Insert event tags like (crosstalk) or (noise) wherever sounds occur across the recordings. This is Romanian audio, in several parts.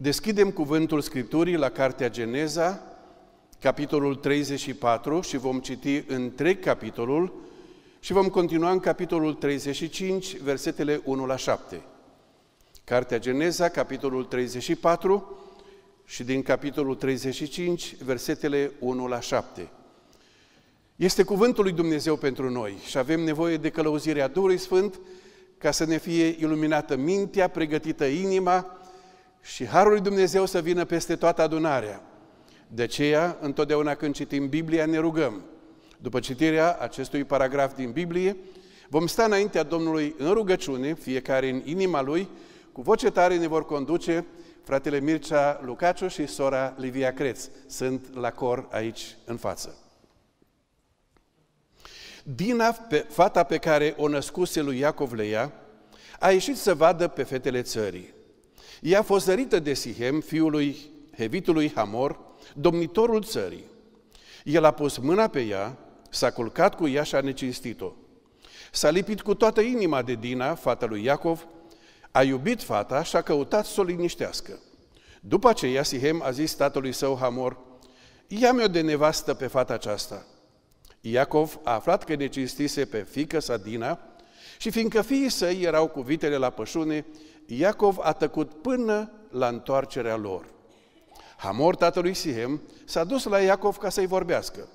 Deschidem cuvântul Scripturii la Cartea Geneza, capitolul 34 și vom citi întreg capitolul și vom continua în capitolul 35, versetele 1 la 7. Cartea Geneza, capitolul 34 și din capitolul 35, versetele 1 la 7. Este cuvântul lui Dumnezeu pentru noi și avem nevoie de călăuzirea Duhului Sfânt ca să ne fie iluminată mintea, pregătită inima, și Harul lui Dumnezeu să vină peste toată adunarea. De aceea, întotdeauna când citim Biblia, ne rugăm. După citirea acestui paragraf din Biblie, vom sta înaintea Domnului în rugăciune, fiecare în inima Lui, cu voce tare ne vor conduce fratele Mircea Lucaciu și sora Livia Creț. Sunt la cor aici în față. Dina, fata pe care o născuse lui Iacov Leia, a ieșit să vadă pe fetele țării. Ea a fost zărită de Sihem, fiul lui Hevitului Hamor, domnitorul țării. El a pus mâna pe ea, s-a culcat cu ea și a necinstit-o. S-a lipit cu toată inima de Dina, fata lui Iacov, a iubit fata și a căutat să o liniștească. După aceea, Sihem a zis tatălui său Hamor, ia-mi-o de nevastă pe fata aceasta. Iacov a aflat că necinstise pe fică sa Dina și fiindcă fiii săi erau cu vitele la pășune, Iacov a tăcut până la întoarcerea lor. Hamor, tatălui Sihem, s-a dus la Iacov ca să-i vorbească.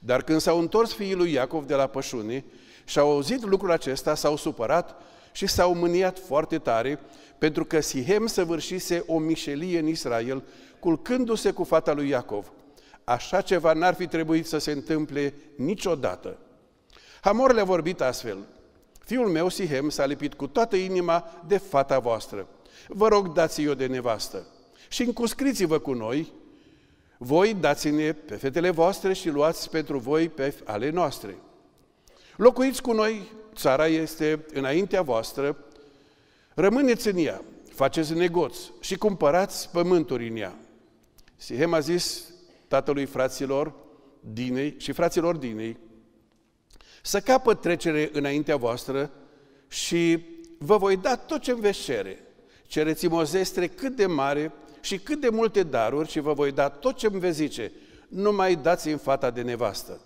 Dar când s-au întors fiii lui Iacov de la pășuni, și au auzit lucrul acesta, s-au supărat și s-au mâniat foarte tare, pentru că Sihem săvârșise o mișelie în Israel, culcându-se cu fata lui Iacov. Așa ceva n-ar fi trebuit să se întâmple niciodată. Hamor le-a vorbit astfel, Fiul meu, Sihem, s-a lipit cu toată inima de fata voastră. Vă rog, dați-i-o de nevastă. Și încuscriți-vă cu noi, voi dați-ne pe fetele voastre și luați pentru voi pe ale noastre. Locuiți cu noi, țara este înaintea voastră, rămâneți în ea, faceți negoți și cumpărați pământuri în ea. Sihem a zis tatălui fraților Dinei și fraților Dinei, să capăt trecere înaintea voastră și vă voi da tot ce-mi veți cere. Cereți-mi o zestre cât de mare și cât de multe daruri și vă voi da tot ce-mi veți zice. Nu mai dați în fata de nevastă.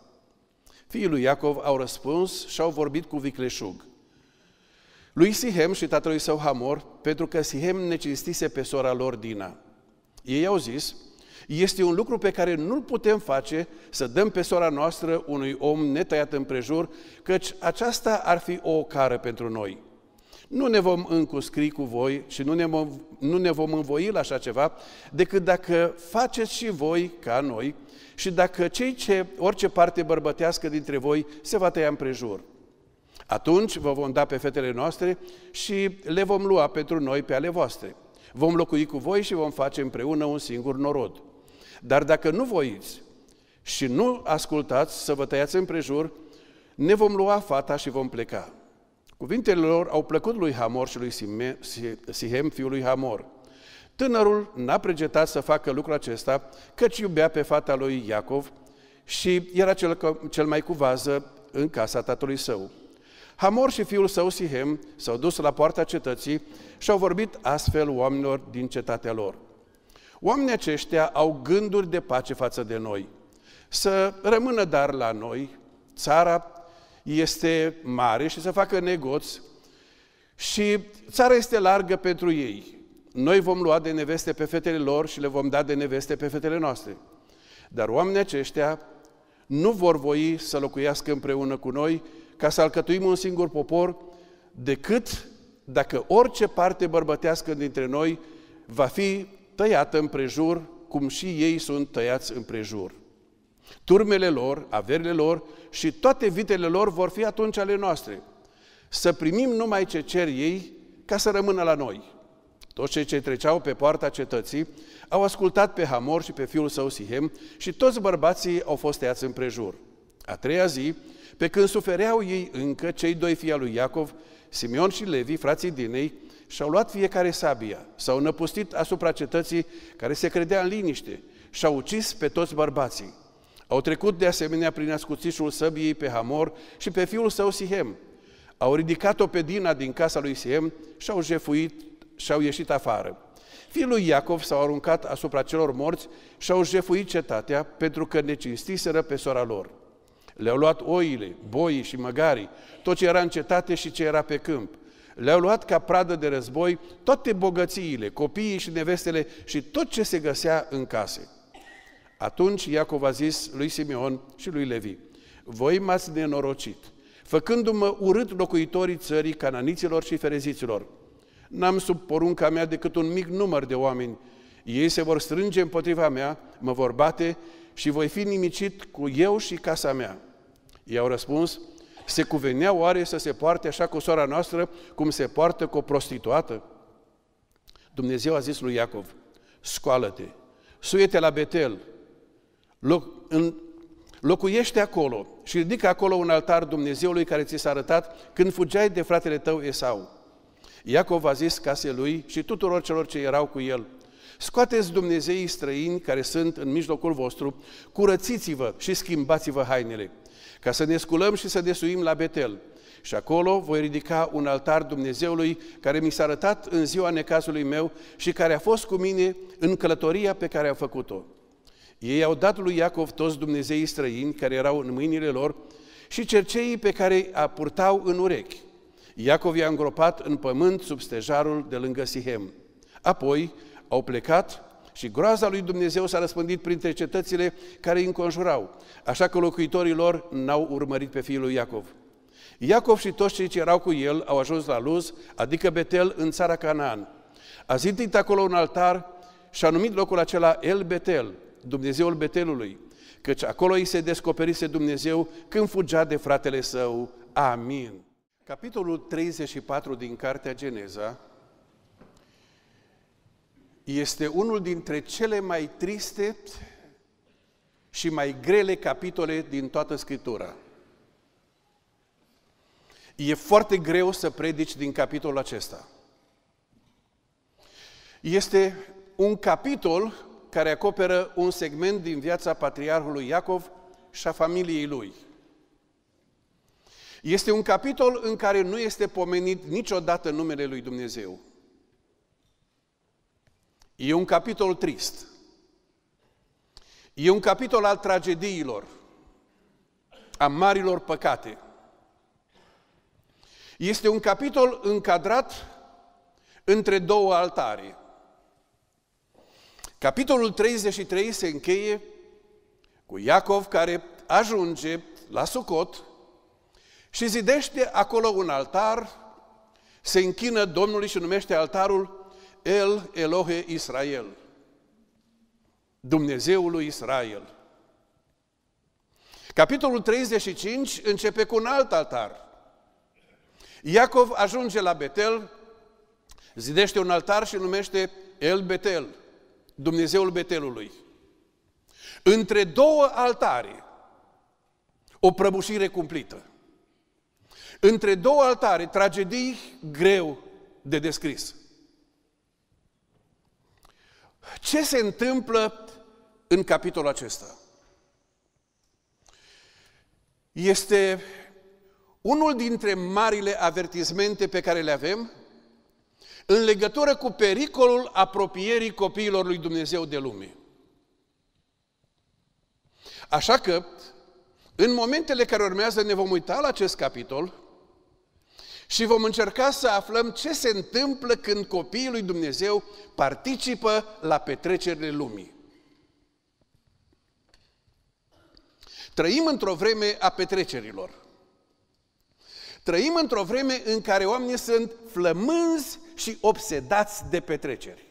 Fiii lui Iacov au răspuns și au vorbit cu vicleșug. Lui Sihem și tatălui său Hamor, pentru că Sihem necinstise pe sora lor Dina. Ei au zis, este un lucru pe care nu-l putem face să dăm pe sora noastră unui om netăiat prejur, căci aceasta ar fi o cară pentru noi. Nu ne vom încuscri cu voi și nu ne, vom nu ne vom învoi la așa ceva, decât dacă faceți și voi ca noi și dacă cei ce, orice parte bărbătească dintre voi se va tăia împrejur. Atunci vă vom da pe fetele noastre și le vom lua pentru noi pe ale voastre. Vom locui cu voi și vom face împreună un singur norod. Dar dacă nu voiți și nu ascultați să vă tăiați împrejur, ne vom lua fata și vom pleca. Cuvintele lor au plăcut lui Hamor și lui Sihem, fiul lui Hamor. Tânărul n-a pregetat să facă lucrul acesta, căci iubea pe fata lui Iacov și era cel, cel mai cu vază în casa tatălui său. Hamor și fiul său Sihem s-au dus la poarta cetății și au vorbit astfel oamenilor din cetatea lor. Oamenii aceștia au gânduri de pace față de noi. Să rămână dar la noi, țara este mare și să facă negoți și țara este largă pentru ei. Noi vom lua de neveste pe fetele lor și le vom da de neveste pe fetele noastre. Dar oamenii aceștia nu vor voi să locuiască împreună cu noi ca să alcătuim un singur popor decât dacă orice parte bărbătească dintre noi va fi tăiată împrejur, cum și ei sunt tăiați împrejur. Turmele lor, averile lor și toate vitele lor vor fi atunci ale noastre. Să primim numai ce cer ei ca să rămână la noi. Toți cei ce treceau pe poarta cetății au ascultat pe Hamor și pe fiul său Sihem și toți bărbații au fost tăiați împrejur. A treia zi, pe când sufereau ei încă, cei doi fii al lui Iacov, Simeon și Levi, frații din ei, și-au luat fiecare sabia, s-au năpustit asupra cetății care se credea în liniște și-au ucis pe toți bărbații. Au trecut de asemenea prin ascuțișul săbiei pe Hamor și pe fiul său Sihem. Au ridicat-o pe Dina din casa lui Sihem și au jefuit și au ieșit afară. Fiul lui Iacov s-au aruncat asupra celor morți și au jefuit cetatea pentru că ne-și cinstiseră pe sora lor. Le-au luat oile, boii și măgarii, tot ce era în cetate și ce era pe câmp. Le-au luat ca pradă de război toate bogățiile, copiii și nevestele și tot ce se găsea în case. Atunci Iacov a zis lui Simeon și lui Levi, voi m-ați nenorocit, făcându-mă urât locuitorii țării cananiților și fereziților. N-am sub porunca mea decât un mic număr de oameni. Ei se vor strânge împotriva mea, mă vor bate și voi fi nimicit cu eu și casa mea. I-au răspuns, se cuvenea oare să se poarte așa cu sora noastră cum se poartă cu o prostituată? Dumnezeu a zis lui Iacov, scoală-te, suie la Betel, loc, în, locuiește acolo și ridică acolo un altar Dumnezeului care ți s-a arătat când fugeai de fratele tău Esau. Iacov a zis casei lui și tuturor celor ce erau cu el, scoateți Dumnezeii străini care sunt în mijlocul vostru, curățiți-vă și schimbați-vă hainele ca să ne sculăm și să desuim la Betel. Și acolo voi ridica un altar Dumnezeului care mi s-a arătat în ziua necazului meu și care a fost cu mine în călătoria pe care a făcut-o. Ei au dat lui Iacov toți Dumnezeii străini care erau în mâinile lor și cerceii pe care a purtau în urechi. Iacov i-a îngropat în pământ sub stejarul de lângă Sihem. Apoi au plecat și groaza lui Dumnezeu s-a răspândit printre cetățile care îi înconjurau, așa că locuitorii lor n-au urmărit pe fiul lui Iacov. Iacov și toți cei ce erau cu el au ajuns la Luz, adică Betel, în țara Canaan. A zidit acolo un altar și a numit locul acela El Betel, Dumnezeul Betelului, căci acolo îi se descoperise Dumnezeu când fugea de fratele său. Amin. Capitolul 34 din Cartea Geneza este unul dintre cele mai triste și mai grele capitole din toată Scriptura. E foarte greu să predici din capitolul acesta. Este un capitol care acoperă un segment din viața patriarhului Iacov și a familiei lui. Este un capitol în care nu este pomenit niciodată numele lui Dumnezeu. E un capitol trist. E un capitol al tragediilor, a marilor păcate. Este un capitol încadrat între două altare. Capitolul 33 se încheie cu Iacov care ajunge la Sucot și zidește acolo un altar, se închină Domnului și numește altarul el Elohe Israel, Dumnezeul lui Israel. Capitolul 35 începe cu un alt altar. Iacov ajunge la Betel, zidește un altar și numește El Betel, Dumnezeul Betelului. Între două altare, o prăbușire cumplită. Între două altare, tragedii greu de descris. Ce se întâmplă în capitolul acesta? Este unul dintre marile avertismente pe care le avem în legătură cu pericolul apropierii copiilor lui Dumnezeu de lume. Așa că, în momentele care urmează, ne vom uita la acest capitol și vom încerca să aflăm ce se întâmplă când copiii lui Dumnezeu participă la petrecerile lumii. Trăim într-o vreme a petrecerilor. Trăim într-o vreme în care oamenii sunt flămânzi și obsedați de petreceri.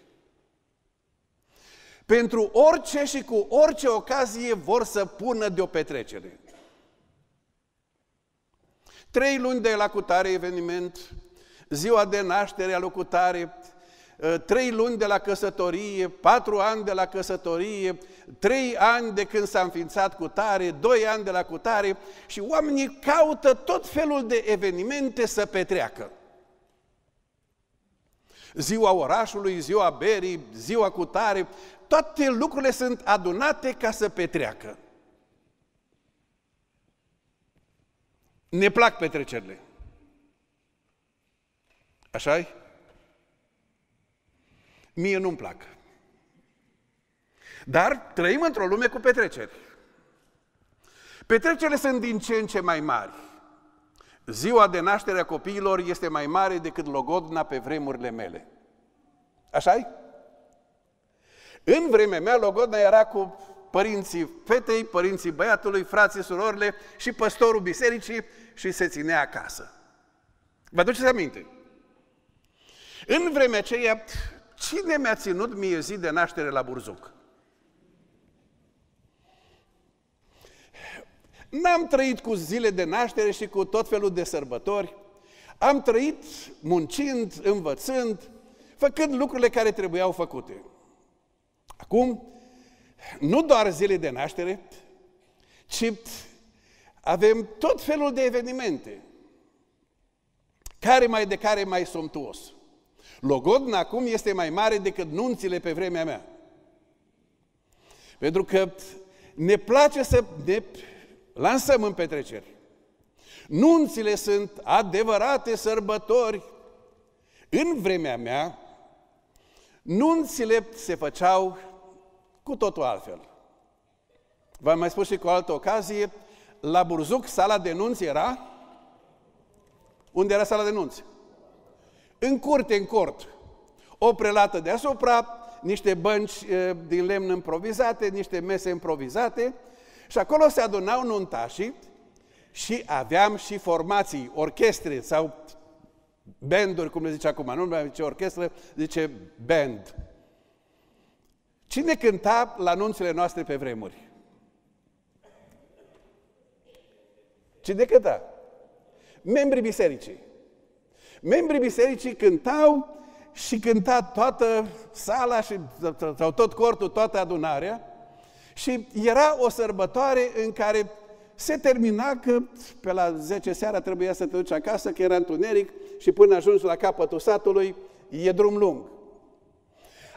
Pentru orice și cu orice ocazie vor să pună de o petrecere. Trei luni de cutare eveniment, ziua de naștere a locutare, ă, trei luni de la căsătorie, patru ani de la căsătorie, trei ani de când s-a înființat cu tare, doi ani de la cutare și oamenii caută tot felul de evenimente să petreacă. Ziua orașului, ziua berii, ziua cutare, toate lucrurile sunt adunate ca să petreacă. Ne plac petrecerile. așa e? Mie nu-mi plac. Dar trăim într-o lume cu petreceri. Petrecerile sunt din ce în ce mai mari. Ziua de naștere a copiilor este mai mare decât logodna pe vremurile mele. așa e? În vremea mea, logodna era cu părinții fetei, părinții băiatului, frații, surorile și păstorul bisericii și se ținea acasă. Vă aduceți aminte? În vremea aceea, cine mi-a ținut mie zi de naștere la Burzuc? N-am trăit cu zile de naștere și cu tot felul de sărbători. Am trăit muncind, învățând, făcând lucrurile care trebuiau făcute. Acum, nu doar zile de naștere, ci avem tot felul de evenimente, care mai de care mai somtuos. Logodna acum este mai mare decât nunțile pe vremea mea. Pentru că ne place să ne lansăm în petreceri. Nunțile sunt adevărate sărbători. În vremea mea, nunțile se făceau cu totul altfel. V-am mai spus și cu altă ocazie, la Burzuc sala de nunți era... Unde era sala de nunți? În curte, în cort. O prelată deasupra, niște bănci din lemn improvizate, niște mese improvizate și acolo se adunau nuntașii și aveam și formații, orchestre sau banduri, cum le zice acum, nu mai zice orchestră, zice band. Cine cânta la anunțele noastre pe vremuri? Cine cânta? Membrii bisericii. Membrii bisericii cântau și cânta toată sala și sau tot cortul, toată adunarea și era o sărbătoare în care se termina că pe la 10 seara trebuia să te duci acasă, că era întuneric și până ajungi la capătul satului e drum lung.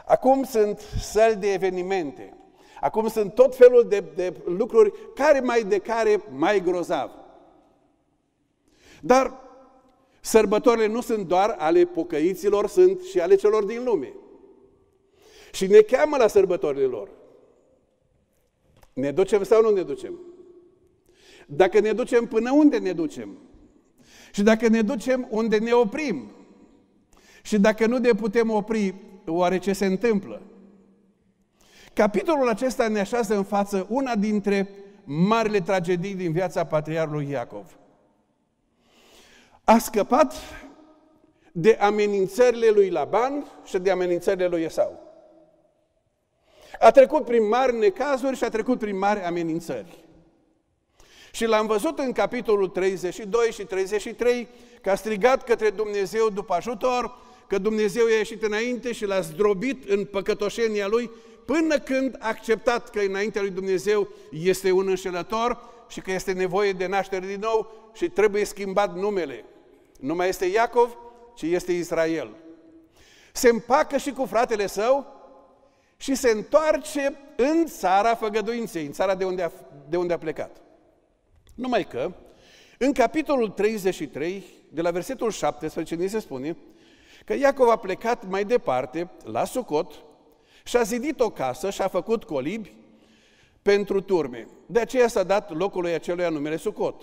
Acum sunt săli de evenimente. Acum sunt tot felul de, de lucruri, care mai de care mai grozav. Dar sărbătorile nu sunt doar ale pocăiților, sunt și ale celor din lume. Și ne cheamă la sărbătorile lor. Ne ducem sau nu ne ducem? Dacă ne ducem, până unde ne ducem? Și dacă ne ducem, unde ne oprim? Și dacă nu ne putem opri, oare ce se întâmplă? Capitolul acesta ne așează în față una dintre marile tragedii din viața patriarului Iacov. A scăpat de amenințările lui Laban și de amenințările lui Esau. A trecut prin mari necazuri și a trecut prin mari amenințări. Și l-am văzut în capitolul 32 și 33 că a strigat către Dumnezeu după ajutor că Dumnezeu i-a ieșit înainte și l-a zdrobit în păcătoșenia lui până când a acceptat că înaintea lui Dumnezeu este un înșelător și că este nevoie de naștere din nou și trebuie schimbat numele. Nu mai este Iacov, ci este Israel. Se împacă și cu fratele său și se întoarce în țara făgăduinței, în țara de unde a, de unde a plecat. Numai că, în capitolul 33, de la versetul 17, ni se spune Că Iacov a plecat mai departe, la Sucot, și a zidit o casă și a făcut colibi pentru turme. De aceea s-a dat locului acelui anumele Sucot.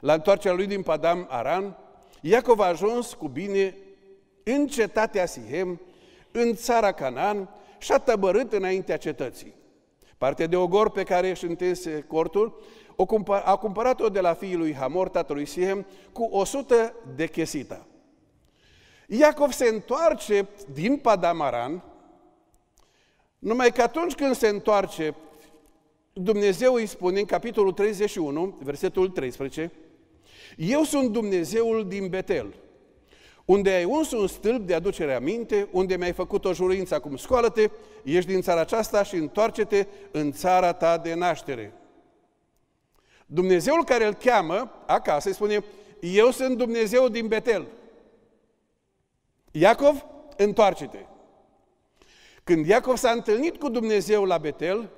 La întoarcerea lui din Padam Aran, Iacov a ajuns cu bine în cetatea Sihem, în țara Canaan și a tăbărât înaintea cetății. Partea de ogor pe care își întinse cortul a cumpărat-o de la fiii lui Hamor, tatălui Sihem, cu 100 de chesita. Iacov se întoarce din Padamaran, numai că atunci când se întoarce, Dumnezeu îi spune în capitolul 31, versetul 13, Eu sunt Dumnezeul din Betel, unde ai uns un stâlp de aducere minte, unde mi-ai făcut o juruință, acum scoală-te, ieși din țara aceasta și întoarce-te în țara ta de naștere. Dumnezeul care îl cheamă acasă îi spune, eu sunt Dumnezeu din Betel. Iacov, întoarce-te. Când Iacov s-a întâlnit cu Dumnezeu la Betel,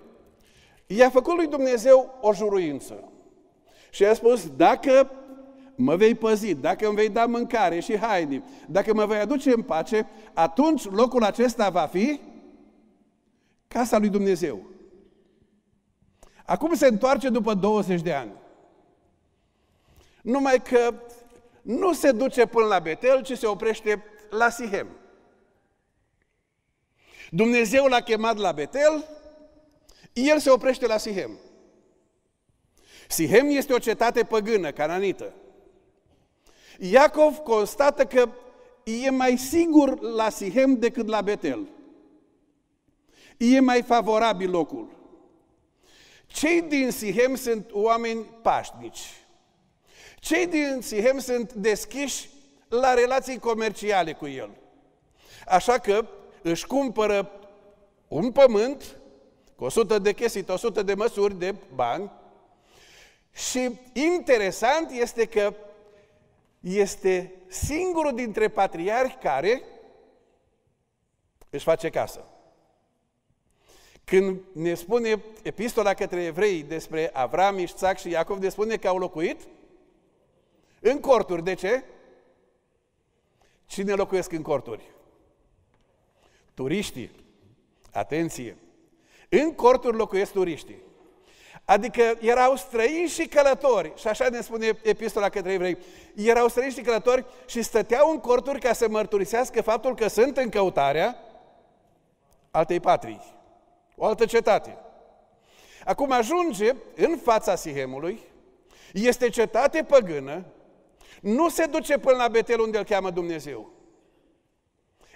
i-a făcut lui Dumnezeu o juruință. Și a spus, dacă mă vei păzi, dacă îmi vei da mâncare și haine, dacă mă vei aduce în pace, atunci locul acesta va fi casa lui Dumnezeu. Acum se întoarce după 20 de ani. Numai că nu se duce până la Betel, ci se oprește la Sihem. Dumnezeu l-a chemat la Betel, el se oprește la Sihem. Sihem este o cetate păgână, cananită. Iacov constată că e mai sigur la Sihem decât la Betel. E mai favorabil locul. Cei din Sihem sunt oameni pașnici. Cei din Sihem sunt deschiși la relații comerciale cu el. Așa că își cumpără un pământ cu 100 de chestii, 100 de măsuri de bani și interesant este că este singurul dintre patriarhi care își face casă. Când ne spune epistola către evrei despre Avram, Isaac și Iacov, ne spune că au locuit în corturi. De ce? Cine locuiesc în corturi? Turiștii. Atenție! În corturi locuiesc turiștii. Adică erau străini și călători, și așa ne spune epistola către evrei, erau străini și călători și stăteau în corturi ca să mărturisească faptul că sunt în căutarea altei patrii, o altă cetate. Acum ajunge în fața Sihemului, este cetate păgână, nu se duce până la Betel unde îl cheamă Dumnezeu.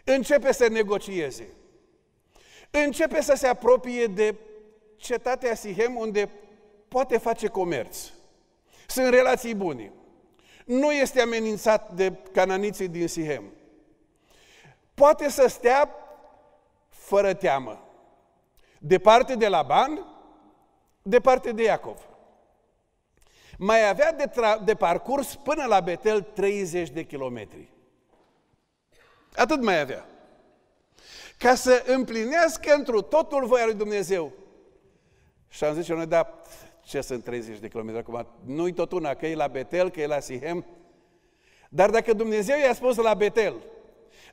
Începe să negocieze. Începe să se apropie de cetatea Sihem unde poate face comerț. Sunt relații bune. Nu este amenințat de cananiții din Sihem. Poate să stea fără teamă. Departe de Ban, departe de Iacov mai avea de, tra- de parcurs până la Betel 30 de kilometri. Atât mai avea. Ca să împlinească întru totul voia lui Dumnezeu. Și am zis eu, noi, da, ce sunt 30 de kilometri acum? Nu-i tot una, că e la Betel, că e la Sihem. Dar dacă Dumnezeu i-a spus la Betel,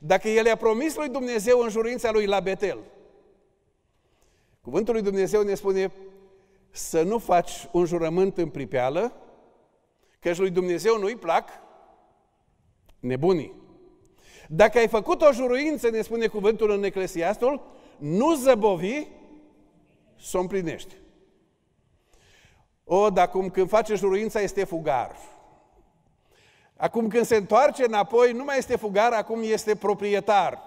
dacă el i-a promis lui Dumnezeu în jurința lui la Betel, cuvântul lui Dumnezeu ne spune să nu faci un jurământ în pripeală, căci lui Dumnezeu nu-i plac nebunii. Dacă ai făcut o juruință, ne spune cuvântul în Eclesiastul, nu zăbovi să o împlinești. O, dar acum când face juruința este fugar. Acum când se întoarce înapoi, nu mai este fugar, acum este proprietar.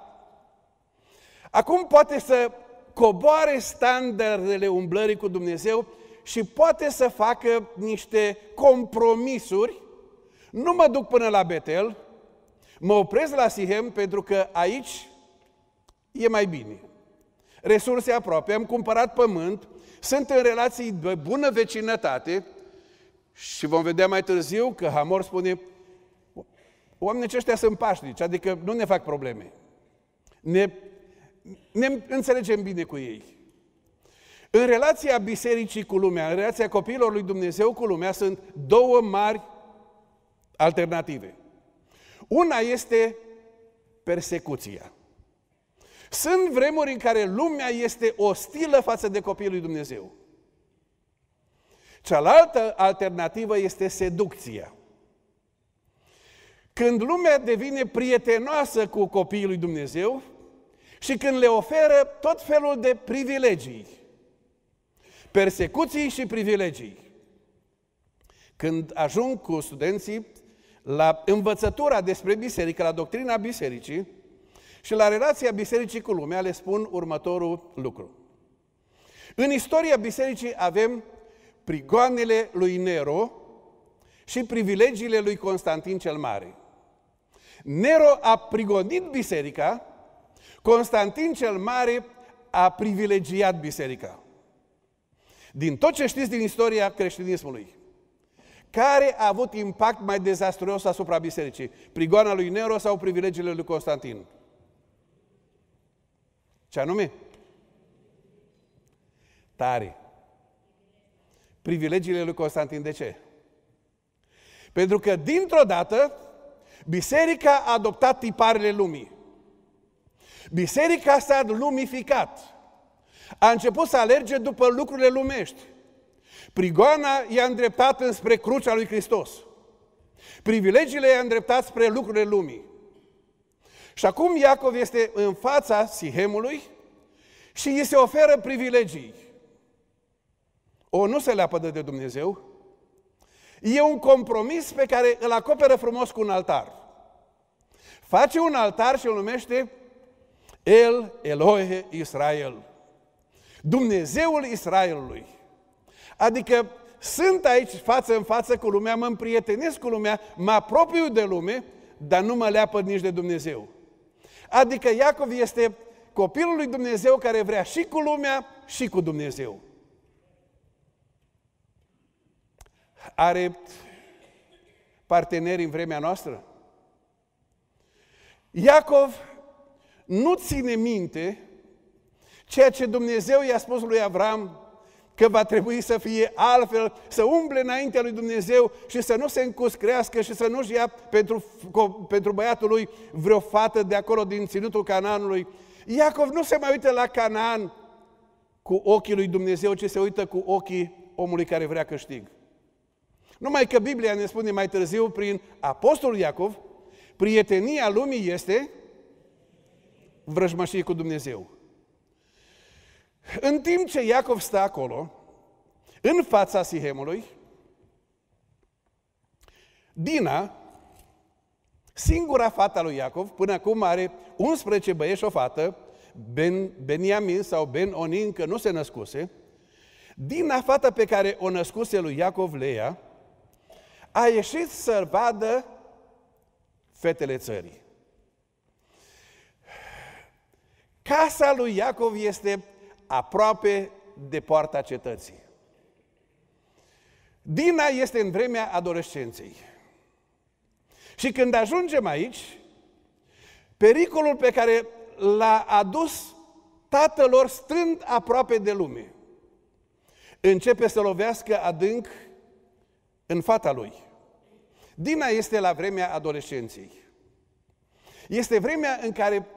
Acum poate să coboare standardele umblării cu Dumnezeu și poate să facă niște compromisuri. Nu mă duc până la Betel, mă opresc la Sihem pentru că aici e mai bine. Resurse aproape, am cumpărat pământ, sunt în relații de bună vecinătate și vom vedea mai târziu că Hamor spune oamenii aceștia sunt pașnici, adică nu ne fac probleme. Ne ne înțelegem bine cu ei. În relația bisericii cu lumea, în relația copiilor lui Dumnezeu cu lumea, sunt două mari alternative. Una este persecuția. Sunt vremuri în care lumea este ostilă față de copiii lui Dumnezeu. Cealaltă alternativă este seducția. Când lumea devine prietenoasă cu copiii lui Dumnezeu, și când le oferă tot felul de privilegii. Persecuții și privilegii. Când ajung cu studenții la învățătura despre biserică, la doctrina bisericii și la relația bisericii cu lumea, le spun următorul lucru. În istoria bisericii avem prigoanele lui Nero și privilegiile lui Constantin cel Mare. Nero a prigonit biserica Constantin cel Mare a privilegiat biserica. Din tot ce știți din istoria creștinismului, care a avut impact mai dezastruos asupra bisericii? Prigoana lui Nero sau privilegiile lui Constantin? Ce anume? Tare. Privilegiile lui Constantin de ce? Pentru că dintr-o dată biserica a adoptat tiparele lumii. Biserica s-a lumificat. A început să alerge după lucrurile lumești. Prigoana i-a îndreptat înspre crucea lui Hristos. Privilegiile i-a îndreptat spre lucrurile lumii. Și acum Iacov este în fața Sihemului și îi se oferă privilegii. O nu se leapă de Dumnezeu. E un compromis pe care îl acoperă frumos cu un altar. Face un altar și îl numește el, Elohe, Israel. Dumnezeul Israelului. Adică sunt aici față în față cu lumea, mă împrietenesc cu lumea, mă apropiu de lume, dar nu mă leapă nici de Dumnezeu. Adică Iacov este copilul lui Dumnezeu care vrea și cu lumea și cu Dumnezeu. Are parteneri în vremea noastră? Iacov nu ține minte ceea ce Dumnezeu i-a spus lui Avram că va trebui să fie altfel, să umble înaintea lui Dumnezeu și să nu se încuscrească și să nu-și ia pentru, pentru băiatul lui vreo fată de acolo din ținutul Cananului. Iacov nu se mai uită la Canaan cu ochii lui Dumnezeu, ci se uită cu ochii omului care vrea câștig. Numai că Biblia ne spune mai târziu prin Apostolul Iacov, prietenia lumii este vrăjmașie cu Dumnezeu. În timp ce Iacov stă acolo, în fața Sihemului, Dina, singura fata lui Iacov, până acum are 11 băieți și o fată, ben, Beniamin sau Ben Onin, că nu se născuse, Dina, fata pe care o născuse lui Iacov Leia, a ieșit să vadă fetele țării. Casa lui Iacov este aproape de poarta cetății. Dina este în vremea adolescenței. Și când ajungem aici, pericolul pe care l-a adus tatălor stând aproape de lume, începe să lovească adânc în fata lui. Dina este la vremea adolescenței. Este vremea în care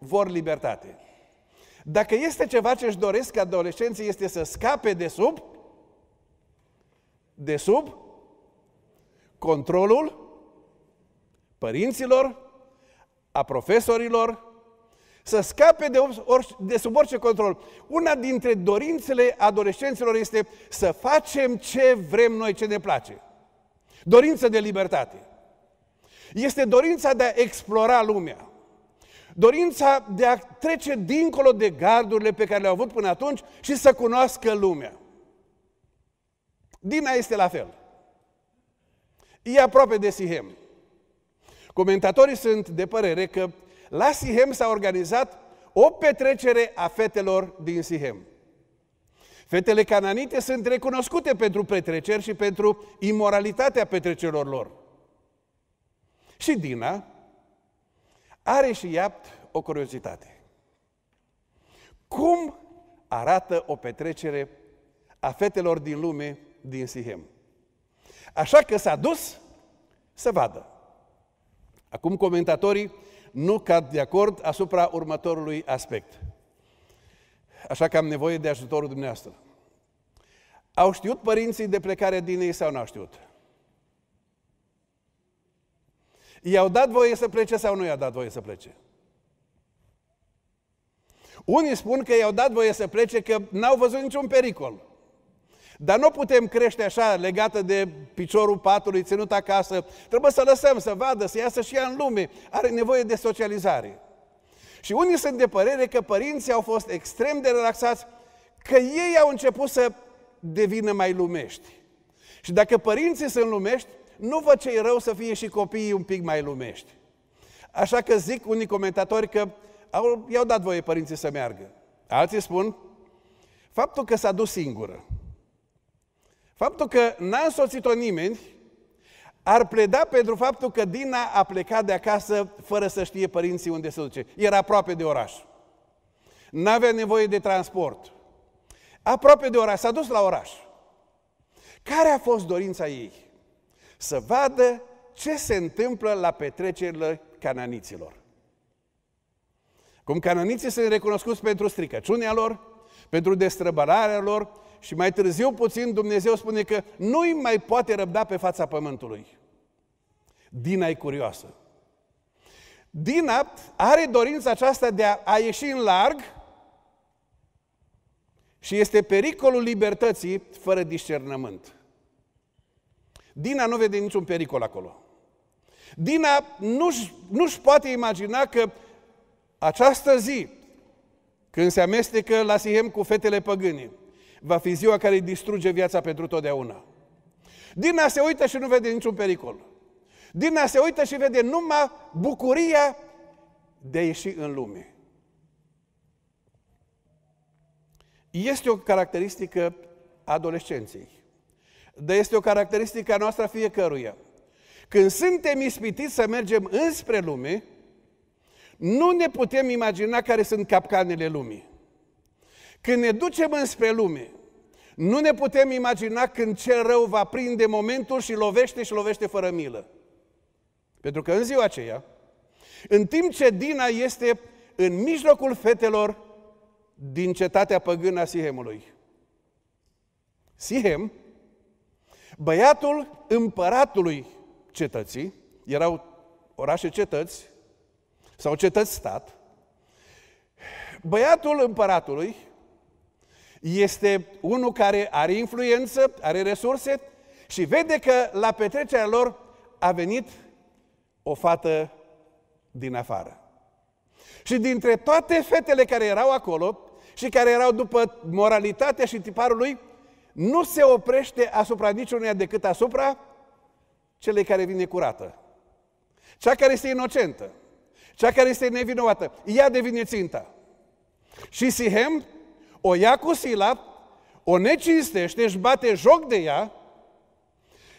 vor libertate. Dacă este ceva ce își doresc adolescenții, este să scape de sub, de sub controlul părinților, a profesorilor, să scape de, orice, de sub orice control. Una dintre dorințele adolescenților este să facem ce vrem noi, ce ne place. Dorință de libertate. Este dorința de a explora lumea. Dorința de a trece dincolo de gardurile pe care le-au avut până atunci și să cunoască lumea. Dina este la fel. E aproape de Sihem. Comentatorii sunt de părere că la Sihem s-a organizat o petrecere a fetelor din Sihem. Fetele cananite sunt recunoscute pentru petreceri și pentru imoralitatea petrecerilor lor. Și Dina are și Iapt o curiozitate. Cum arată o petrecere a fetelor din lume din Sihem? Așa că s-a dus să vadă. Acum comentatorii nu cad de acord asupra următorului aspect. Așa că am nevoie de ajutorul dumneavoastră. Au știut părinții de plecare din ei sau nu au știut? I-au dat voie să plece sau nu i-au dat voie să plece? Unii spun că i-au dat voie să plece că n-au văzut niciun pericol. Dar nu putem crește așa, legată de piciorul patului, ținut acasă. Trebuie să lăsăm să vadă, să iasă și ea în lume. Are nevoie de socializare. Și unii sunt de părere că părinții au fost extrem de relaxați, că ei au început să devină mai lumești. Și dacă părinții sunt lumești, nu vă ce rău să fie și copiii un pic mai lumești. Așa că zic unii comentatori că au, i-au dat voie părinții să meargă. Alții spun, faptul că s-a dus singură, faptul că n-a însoțit-o nimeni, ar pleda pentru faptul că Dina a plecat de acasă fără să știe părinții unde se duce. Era aproape de oraș. N-avea nevoie de transport. Aproape de oraș, s-a dus la oraș. Care a fost dorința ei? să vadă ce se întâmplă la petrecerile cananiților. Cum cananiții sunt recunoscuți pentru stricăciunea lor, pentru destrăbărarea lor și mai târziu puțin Dumnezeu spune că nu-i mai poate răbda pe fața pământului. Dina e curioasă. Dina are dorința aceasta de a, a ieși în larg și este pericolul libertății fără discernământ. Dina nu vede niciun pericol acolo. Dina nu-și, nu-și poate imagina că această zi, când se amestecă la Sihem cu fetele păgâne, va fi ziua care îi distruge viața pentru totdeauna. Dina se uită și nu vede niciun pericol. Dina se uită și vede numai bucuria de a ieși în lume. Este o caracteristică adolescenței. Dar este o caracteristică a noastră a fiecăruia. Când suntem ispitiți să mergem înspre lume, nu ne putem imagina care sunt capcanele lumii. Când ne ducem înspre lume, nu ne putem imagina când cel rău va prinde momentul și lovește și lovește fără milă. Pentru că în ziua aceea, în timp ce Dina este în mijlocul fetelor din cetatea păgână a Sihemului, Sihem Băiatul împăratului cetății, erau orașe cetăți sau cetăți-stat, băiatul împăratului este unul care are influență, are resurse și vede că la petrecerea lor a venit o fată din afară. Și dintre toate fetele care erau acolo și care erau după moralitatea și tiparul lui, nu se oprește asupra niciunui decât asupra celei care vine curată. Cea care este inocentă, cea care este nevinovată, ea devine ținta. Și Sihem o ia cu sila, o necinstește, își bate joc de ea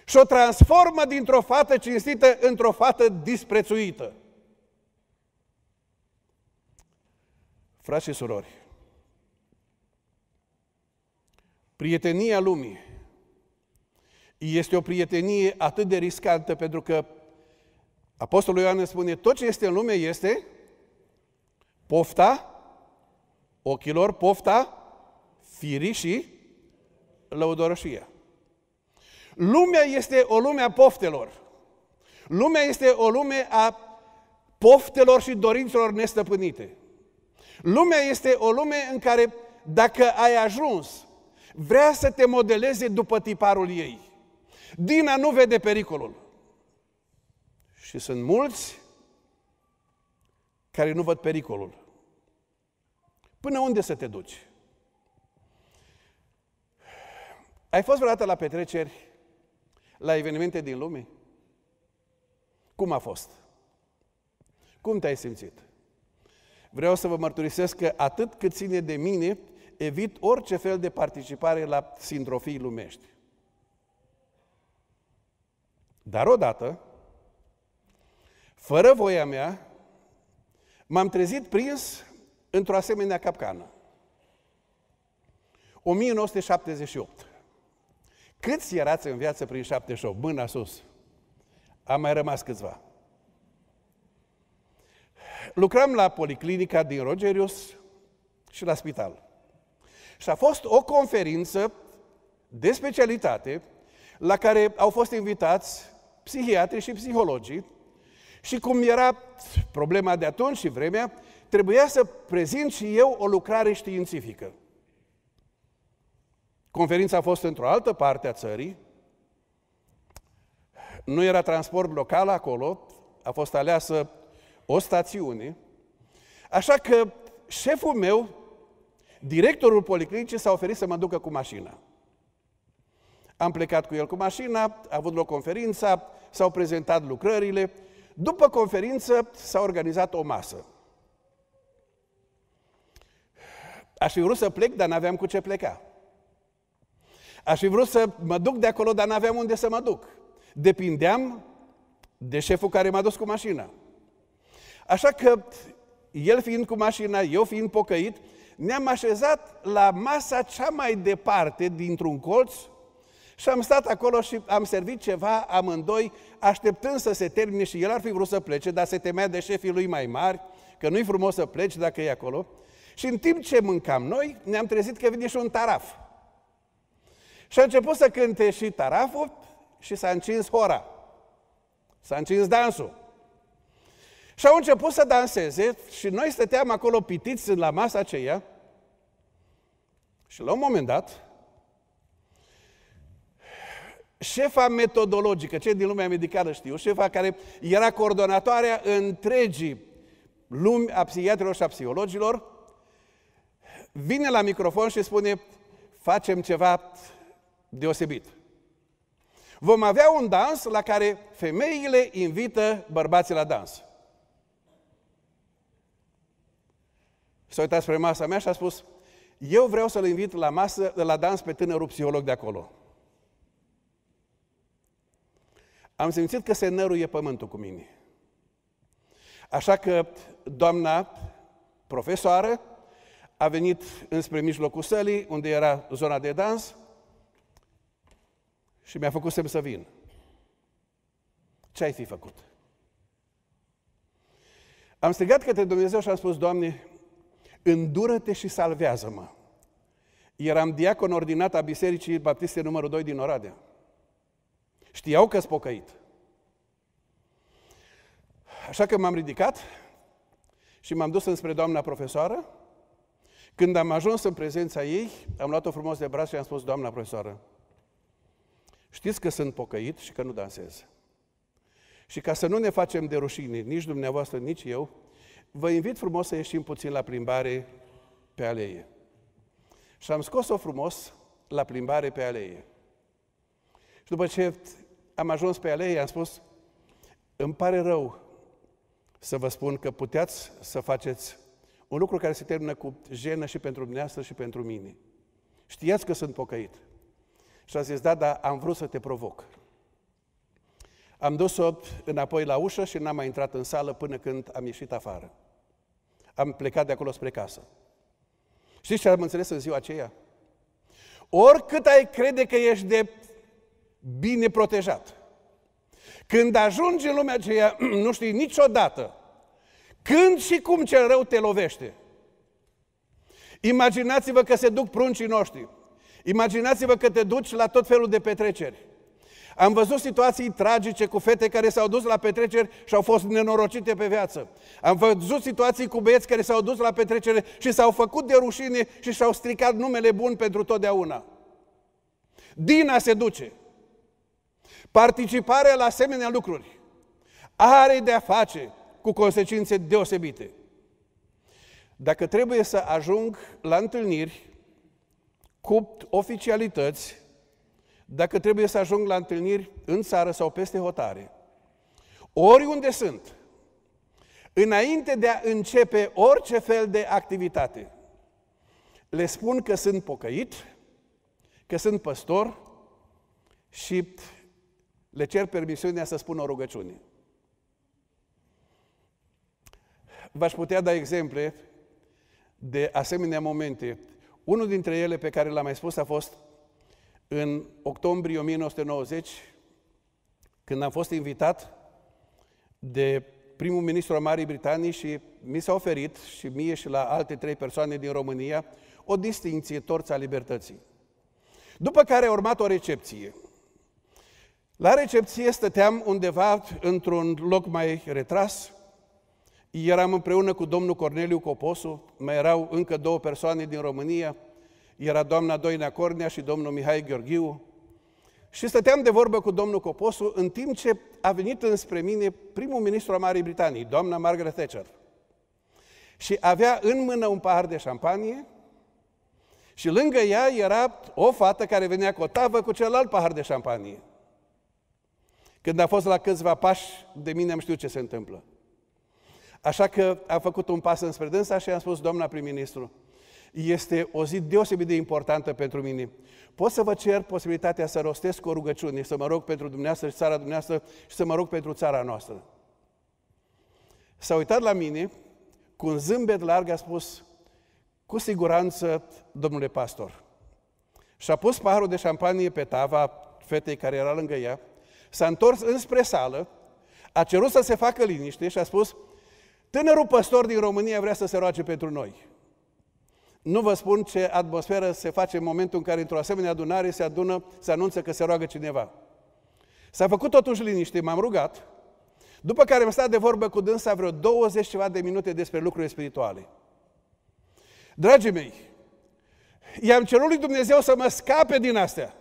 și o transformă dintr-o fată cinstită într-o fată disprețuită. Frați și surori, Prietenia lumii este o prietenie atât de riscantă pentru că Apostolul Ioan spune tot ce este în lume este pofta ochilor, pofta firii și lăudoroșia. Lumea este o lume a poftelor. Lumea este o lume a poftelor și dorințelor nestăpânite. Lumea este o lume în care dacă ai ajuns vrea să te modeleze după tiparul ei. Dina nu vede pericolul. Și sunt mulți care nu văd pericolul. Până unde să te duci? Ai fost vreodată la petreceri, la evenimente din lume? Cum a fost? Cum te-ai simțit? Vreau să vă mărturisesc că atât cât ține de mine, evit orice fel de participare la sindrofii lumești. Dar odată, fără voia mea, m-am trezit prins într-o asemenea capcană. 1978. Câți erați în viață prin 78? Mâna sus. Am mai rămas câțiva. Lucram la policlinica din Rogerius și la spital. Și a fost o conferință de specialitate la care au fost invitați psihiatri și psihologii și cum era problema de atunci și vremea, trebuia să prezint și eu o lucrare științifică. Conferința a fost într-o altă parte a țării, nu era transport local acolo, a fost aleasă o stațiune, așa că șeful meu directorul policlinicii s-a oferit să mă ducă cu mașina. Am plecat cu el cu mașina, a avut loc conferința, s-au prezentat lucrările. După conferință s-a organizat o masă. Aș fi vrut să plec, dar n-aveam cu ce pleca. Aș fi vrut să mă duc de acolo, dar n-aveam unde să mă duc. Depindeam de șeful care m-a dus cu mașina. Așa că, el fiind cu mașina, eu fiind pocăit, ne-am așezat la masa cea mai departe dintr-un colț și am stat acolo și am servit ceva amândoi, așteptând să se termine și el ar fi vrut să plece, dar se temea de șefii lui mai mari, că nu-i frumos să pleci dacă e acolo. Și în timp ce mâncam noi, ne-am trezit că vine și un taraf. Și a început să cânte și taraful și s-a încins hora. S-a încins dansul. Și au început să danseze și noi stăteam acolo pitiți la masa aceea și la un moment dat, șefa metodologică, cei din lumea medicală știu, șefa care era coordonatoarea întregii lumi a psihiatrilor și a psihologilor, vine la microfon și spune, facem ceva deosebit. Vom avea un dans la care femeile invită bărbații la dans. s-a uitat spre masa mea și a spus, eu vreau să-l invit la masă, la dans pe tânărul psiholog de acolo. Am simțit că se năruie pământul cu mine. Așa că doamna profesoară a venit înspre mijlocul sălii, unde era zona de dans, și mi-a făcut semn să vin. Ce ai fi făcut? Am strigat către Dumnezeu și am spus, Doamne, Îndură-te și salvează-mă. Eram diacon ordinat a Bisericii Baptiste numărul 2 din Oradea. Știau că-s pocăit. Așa că m-am ridicat și m-am dus înspre doamna profesoară. Când am ajuns în prezența ei, am luat-o frumos de braț și am spus, doamna profesoară, știți că sunt pocăit și că nu dansez. Și ca să nu ne facem de rușine, nici dumneavoastră, nici eu, vă invit frumos să ieșim puțin la plimbare pe aleie. Și am scos-o frumos la plimbare pe aleie. Și după ce am ajuns pe aleie, am spus, îmi pare rău să vă spun că puteați să faceți un lucru care se termină cu jenă și pentru dumneavoastră și pentru mine. Știați că sunt pocăit. Și a zis, da, dar am vrut să te provoc. Am dus-o înapoi la ușă și n-am mai intrat în sală până când am ieșit afară am plecat de acolo spre casă. Știți ce am înțeles în ziua aceea? Oricât ai crede că ești de bine protejat, când ajungi în lumea aceea, (clears throat) nu știi niciodată când și cum cel rău te lovește. Imaginați-vă că se duc pruncii noștri. Imaginați-vă că te duci la tot felul de petreceri. Am văzut situații tragice cu fete care s-au dus la petreceri și au fost nenorocite pe viață. Am văzut situații cu băieți care s-au dus la petrecere și s-au făcut de rușine și și-au stricat numele bun pentru totdeauna. Dina se duce. Participarea la asemenea lucruri are de-a face cu consecințe deosebite. Dacă trebuie să ajung la întâlniri cu oficialități, dacă trebuie să ajung la întâlniri în țară sau peste hotare, oriunde sunt, înainte de a începe orice fel de activitate, le spun că sunt pocăit, că sunt păstor și le cer permisiunea să spun o rugăciune. V-aș putea da exemple de asemenea momente. Unul dintre ele pe care l-am mai spus a fost în octombrie 1990, când am fost invitat de primul ministru al Marii Britanii și mi s-a oferit și mie și la alte trei persoane din România o distinție torța libertății. După care a urmat o recepție. La recepție stăteam undeva într-un loc mai retras, eram împreună cu domnul Corneliu Coposu, mai erau încă două persoane din România, era doamna Doina Cornea și domnul Mihai Gheorghiu. Și stăteam de vorbă cu domnul Coposu în timp ce a venit înspre mine primul ministru al Marii Britanii, doamna Margaret Thatcher. Și avea în mână un pahar de șampanie și lângă ea era o fată care venea cu o tavă cu celălalt pahar de șampanie. Când a fost la câțiva pași de mine, am știut ce se întâmplă. Așa că a făcut un pas înspre dânsa și am spus, doamna prim-ministru, este o zi deosebit de importantă pentru mine. Pot să vă cer posibilitatea să rostesc o rugăciune, să mă rog pentru dumneavoastră și țara dumneavoastră și să mă rog pentru țara noastră. S-a uitat la mine cu un zâmbet larg, a spus, cu siguranță, domnule pastor. Și-a pus paharul de șampanie pe tava fetei care era lângă ea, s-a întors înspre sală, a cerut să se facă liniște și a spus, tânărul păstor din România vrea să se roage pentru noi. Nu vă spun ce atmosferă se face în momentul în care într-o asemenea adunare se adună, se anunță că se roagă cineva. S-a făcut totuși liniște, m-am rugat, după care am stat de vorbă cu dânsa vreo 20 ceva de minute despre lucruri spirituale. Dragii mei, i-am cerut lui Dumnezeu să mă scape din astea.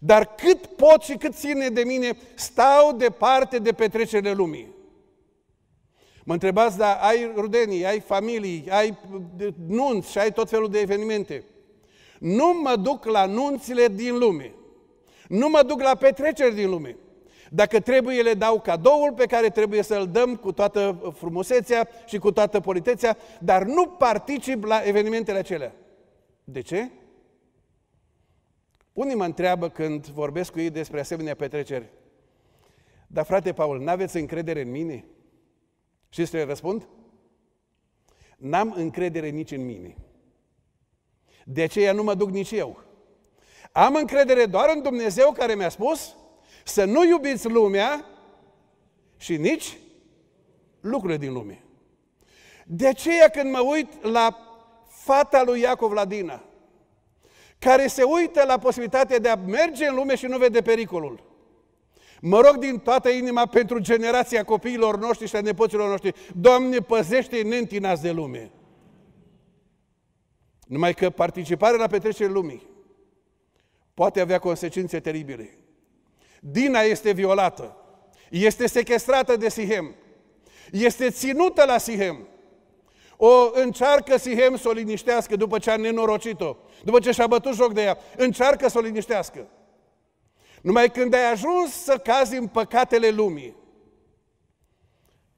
Dar cât pot și cât ține de mine, stau departe de petrecerile lumii. Mă întrebați, dar ai rudenii, ai familii, ai nunți și ai tot felul de evenimente. Nu mă duc la nunțile din lume. Nu mă duc la petreceri din lume. Dacă trebuie, le dau cadoul pe care trebuie să-l dăm cu toată uh, frumusețea și cu toată politețea, dar nu particip la evenimentele acelea. De ce? Unii mă întreabă când vorbesc cu ei despre asemenea petreceri, dar frate Paul, n-aveți încredere în mine? Și ce le răspund? N-am încredere nici în mine. De aceea nu mă duc nici eu. Am încredere doar în Dumnezeu care mi-a spus să nu iubiți lumea și nici lucrurile din lume. De aceea când mă uit la fata lui Iacov Ladina, care se uită la posibilitatea de a merge în lume și nu vede pericolul, Mă rog din toată inima pentru generația copiilor noștri și a nepoților noștri. Doamne, păzește neîntinați de lume. Numai că participarea la petrecerile lumii poate avea consecințe teribile. Dina este violată, este sequestrată de Sihem, este ținută la Sihem. O încearcă Sihem să o liniștească după ce a nenorocit-o, după ce și-a bătut joc de ea, încearcă să o liniștească. Numai când ai ajuns să cazi în păcatele lumii,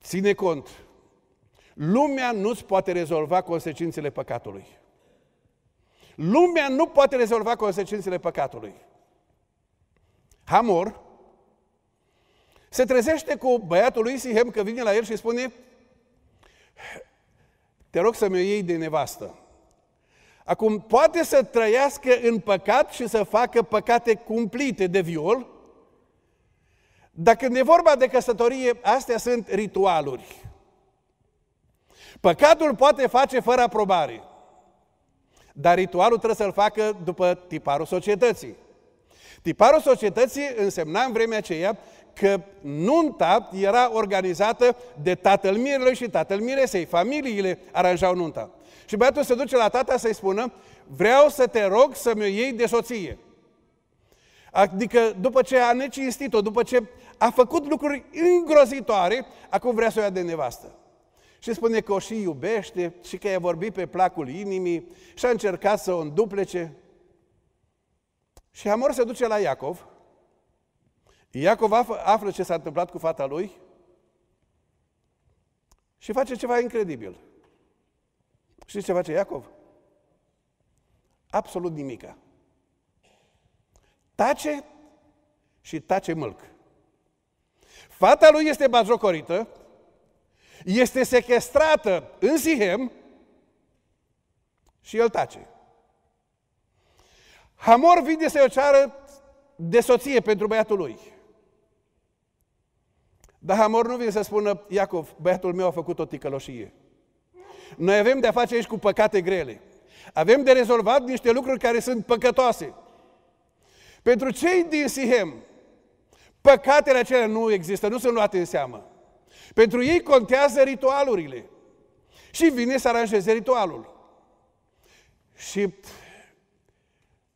ține cont, lumea nu-ți poate rezolva consecințele păcatului. Lumea nu poate rezolva consecințele păcatului. Hamor se trezește cu băiatul lui Sihem că vine la el și spune te rog să-mi iei de nevastă. Acum, poate să trăiască în păcat și să facă păcate cumplite de viol, dar când e vorba de căsătorie, astea sunt ritualuri. Păcatul poate face fără aprobare, dar ritualul trebuie să-l facă după tiparul societății. Tiparul societății însemna în vremea aceea că nunta era organizată de tatăl mirelui și tatăl miresei, familiile aranjau nunta. Și băiatul se duce la tata să-i spună, vreau să te rog să-mi iei de soție. Adică după ce a necinstit-o, după ce a făcut lucruri îngrozitoare, acum vrea să o ia de nevastă. Și spune că o și iubește și că i-a vorbit pe placul inimii și a încercat să o înduplece. Și Hamor se duce la Iacov. Iacov află ce s-a întâmplat cu fata lui și face ceva incredibil. Știți ce face Iacov? Absolut nimica. Tace și tace mâlc. Fata lui este bazocorită, este sequestrată în Sihem și el tace. Hamor vine să-i o ceară de soție pentru băiatul lui. Dar Hamor nu vine să spună, Iacov, băiatul meu a făcut o ticăloșie noi avem de-a face aici cu păcate grele. Avem de rezolvat niște lucruri care sunt păcătoase. Pentru cei din Sihem, păcatele acelea nu există, nu sunt luate în seamă. Pentru ei contează ritualurile. Și vine să aranjeze ritualul. Și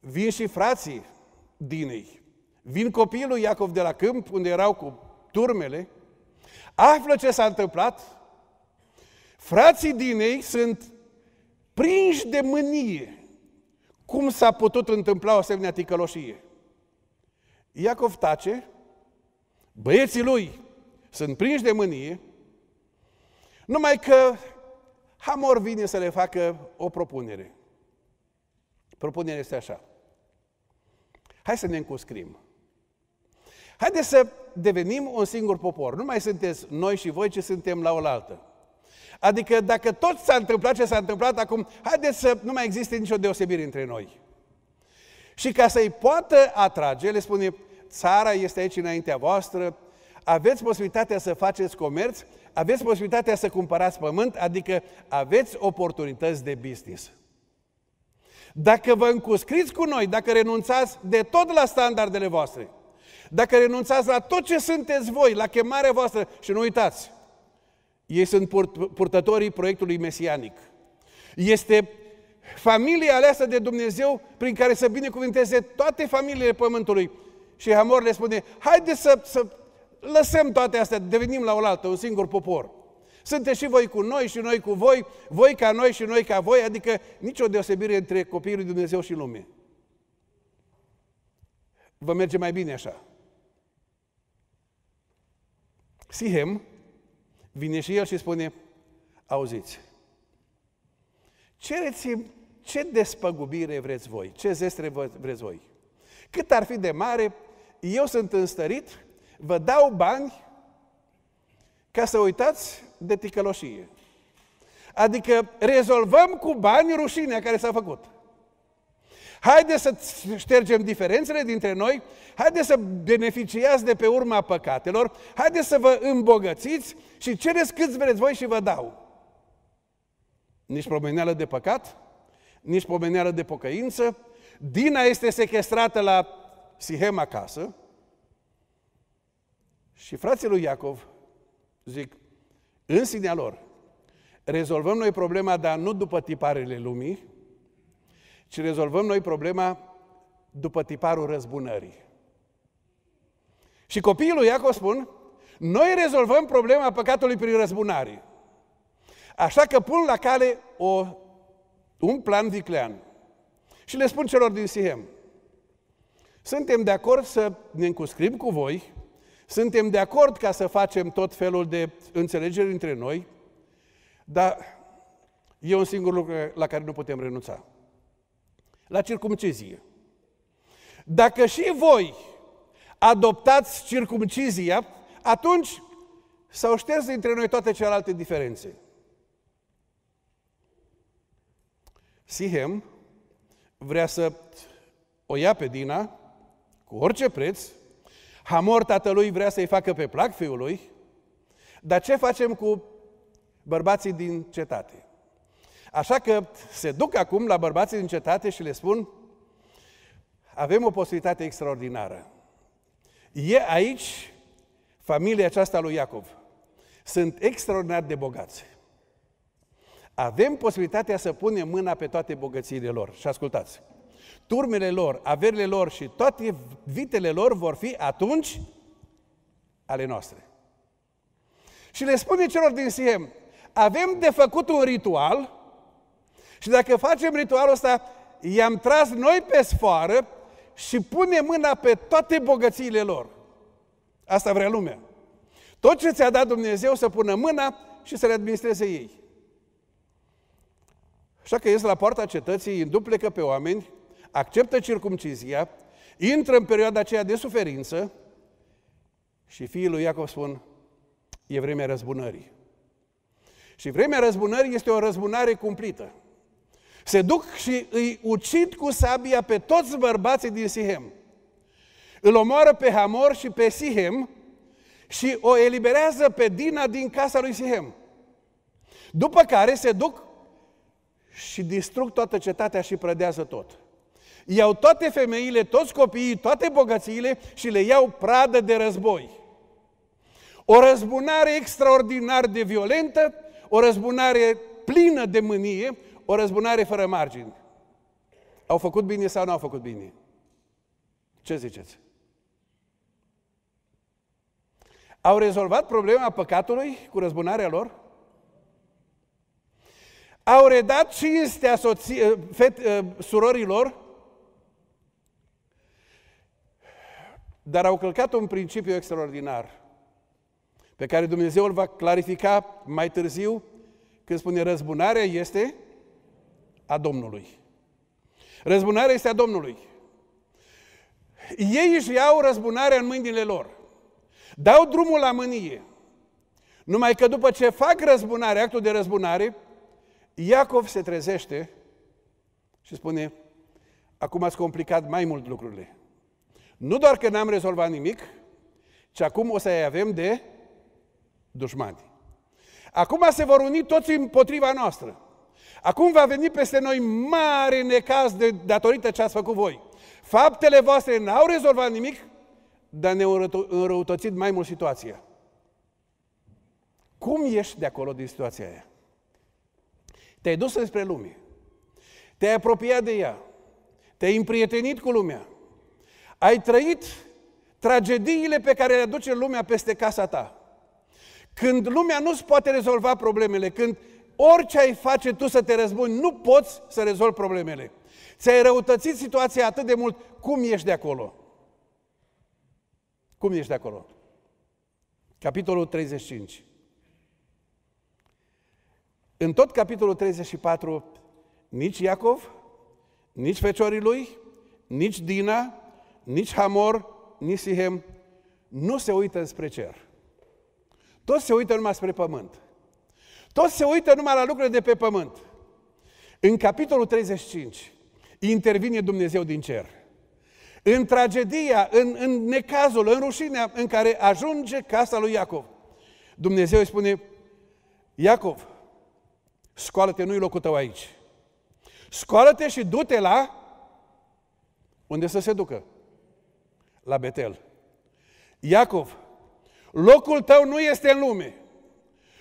vin și frații ei. Vin copilul Iacov de la câmp, unde erau cu turmele, află ce s-a întâmplat Frații din ei sunt prinși de mânie. Cum s-a putut întâmpla o asemenea ticăloșie? Iacov tace, băieții lui sunt prinși de mânie, numai că Hamor vine să le facă o propunere. Propunerea este așa. Hai să ne încuscrim. Haideți să devenim un singur popor. Nu mai sunteți noi și voi, ci suntem la oaltă. Adică dacă tot s-a întâmplat ce s-a întâmplat acum, haideți să nu mai existe nicio deosebire între noi. Și ca să-i poată atrage, le spune, țara este aici înaintea voastră, aveți posibilitatea să faceți comerț, aveți posibilitatea să cumpărați pământ, adică aveți oportunități de business. Dacă vă încuscriți cu noi, dacă renunțați de tot la standardele voastre, dacă renunțați la tot ce sunteți voi, la chemarea voastră și nu uitați, ei sunt purtătorii proiectului mesianic. Este familia aleasă de Dumnezeu prin care să binecuvinteze toate familiile pământului. Și Hamor le spune, haide să, să lăsăm toate astea, devenim la oaltă, un singur popor. Sunteți și voi cu noi și noi cu voi, voi ca noi și noi ca voi, adică nicio deosebire între copiii lui Dumnezeu și lume. Vă merge mai bine așa. Sihem Vine și el și spune, auziți, cereți ce despăgubire vreți voi, ce zestre vreți voi. Cât ar fi de mare, eu sunt înstărit, vă dau bani ca să uitați de ticăloșie. Adică rezolvăm cu bani rușinea care s-a făcut. Haideți să ștergem diferențele dintre noi, haideți să beneficiați de pe urma păcatelor, haideți să vă îmbogățiți și cereți cât vreți voi și vă dau. Nici pomeneală de păcat, nici pomeneală de pocăință, Dina este sequestrată la Sihem acasă și frații lui Iacov zic, în sinea lor, rezolvăm noi problema, dar nu după tiparele lumii, ci rezolvăm noi problema după tiparul răzbunării. Și copiii lui Iacov spun, noi rezolvăm problema păcatului prin răzbunare. Așa că pun la cale o, un plan viclean. Și le spun celor din Sihem, suntem de acord să ne încuscrim cu voi, suntem de acord ca să facem tot felul de înțelegeri între noi, dar e un singur lucru la care nu putem renunța la circumcizie. Dacă și voi adoptați circumcizia, atunci s-au șters dintre noi toate celelalte diferențe. Sihem vrea să o ia pe Dina cu orice preț, Hamor tatălui vrea să-i facă pe plac fiului, dar ce facem cu bărbații din cetate? Așa că se duc acum la bărbații din cetate și le spun, avem o posibilitate extraordinară. E aici familia aceasta lui Iacov. Sunt extraordinar de bogați. Avem posibilitatea să punem mâna pe toate bogățiile lor. Și ascultați, turmele lor, averile lor și toate vitele lor vor fi atunci ale noastre. Și le spune celor din Siem, avem de făcut un ritual și dacă facem ritualul ăsta, i-am tras noi pe sfoară și punem mâna pe toate bogățiile lor. Asta vrea lumea. Tot ce ți-a dat Dumnezeu să pună mâna și să le administreze ei. Așa că ies la poarta cetății, înduplecă pe oameni, acceptă circumcizia, intră în perioada aceea de suferință și fiii lui Iacov spun, e vremea răzbunării. Și vremea răzbunării este o răzbunare cumplită. Se duc și îi ucid cu sabia pe toți bărbații din Sihem. Îl omoară pe Hamor și pe Sihem și o eliberează pe Dina din casa lui Sihem. După care se duc și distrug toată cetatea și prădează tot. Iau toate femeile, toți copiii, toate bogățiile și le iau pradă de război. O răzbunare extraordinar de violentă, o răzbunare plină de mânie, o răzbunare fără margini. Au făcut bine sau nu au făcut bine? Ce ziceți? Au rezolvat problema păcatului cu răzbunarea lor? Au redat cinstea soție, eh, fet, eh, surorilor? Dar au călcat un principiu extraordinar pe care Dumnezeu îl va clarifica mai târziu când spune răzbunarea este a Domnului. Răzbunarea este a Domnului. Ei își iau răzbunarea în mâinile lor. Dau drumul la mânie. Numai că după ce fac răzbunare, actul de răzbunare, Iacov se trezește și spune, acum ați complicat mai mult lucrurile. Nu doar că n-am rezolvat nimic, ci acum o să-i avem de dușmani. Acum se vor uni toți împotriva noastră. Acum va veni peste noi mare necaz de, datorită ce ați făcut voi. Faptele voastre n-au rezolvat nimic, dar ne-au înrăutățit mai mult situația. Cum ieși de acolo din situația aia? Te-ai dus înspre lume. Te-ai apropiat de ea. Te-ai împrietenit cu lumea. Ai trăit tragediile pe care le aduce lumea peste casa ta. Când lumea nu-ți poate rezolva problemele, când orice ai face tu să te răzbuni, nu poți să rezolvi problemele. Ți-ai răutățit situația atât de mult, cum ești de acolo? Cum ești de acolo? Capitolul 35. În tot capitolul 34, nici Iacov, nici feciorii lui, nici Dina, nici Hamor, nici Sihem, nu se uită spre cer. Toți se uită numai spre pământ. Toți se uită numai la lucrurile de pe pământ. În capitolul 35 intervine Dumnezeu din cer. În tragedia, în, în necazul, în rușinea în care ajunge casa lui Iacov, Dumnezeu îi spune, Iacov, scoală-te, nu-i locul tău aici. Scoală-te și du-te la unde să se ducă, la Betel. Iacov, locul tău nu este în lume.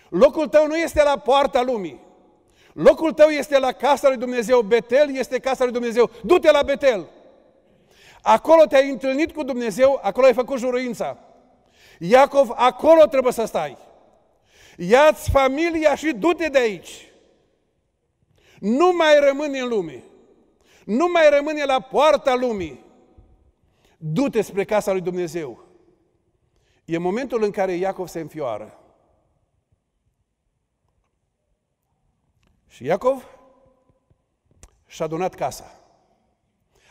Locul tău nu este la poarta lumii. Locul tău este la casa lui Dumnezeu. Betel este casa lui Dumnezeu. Du-te la Betel. Acolo te-ai întâlnit cu Dumnezeu, acolo ai făcut juruința. Iacov, acolo trebuie să stai. Ia-ți familia și du-te de aici. Nu mai rămâne în lume. Nu mai rămâne la poarta lumii. Du-te spre casa lui Dumnezeu. E momentul în care Iacov se înfioară. Și Iacov și-a adunat casa.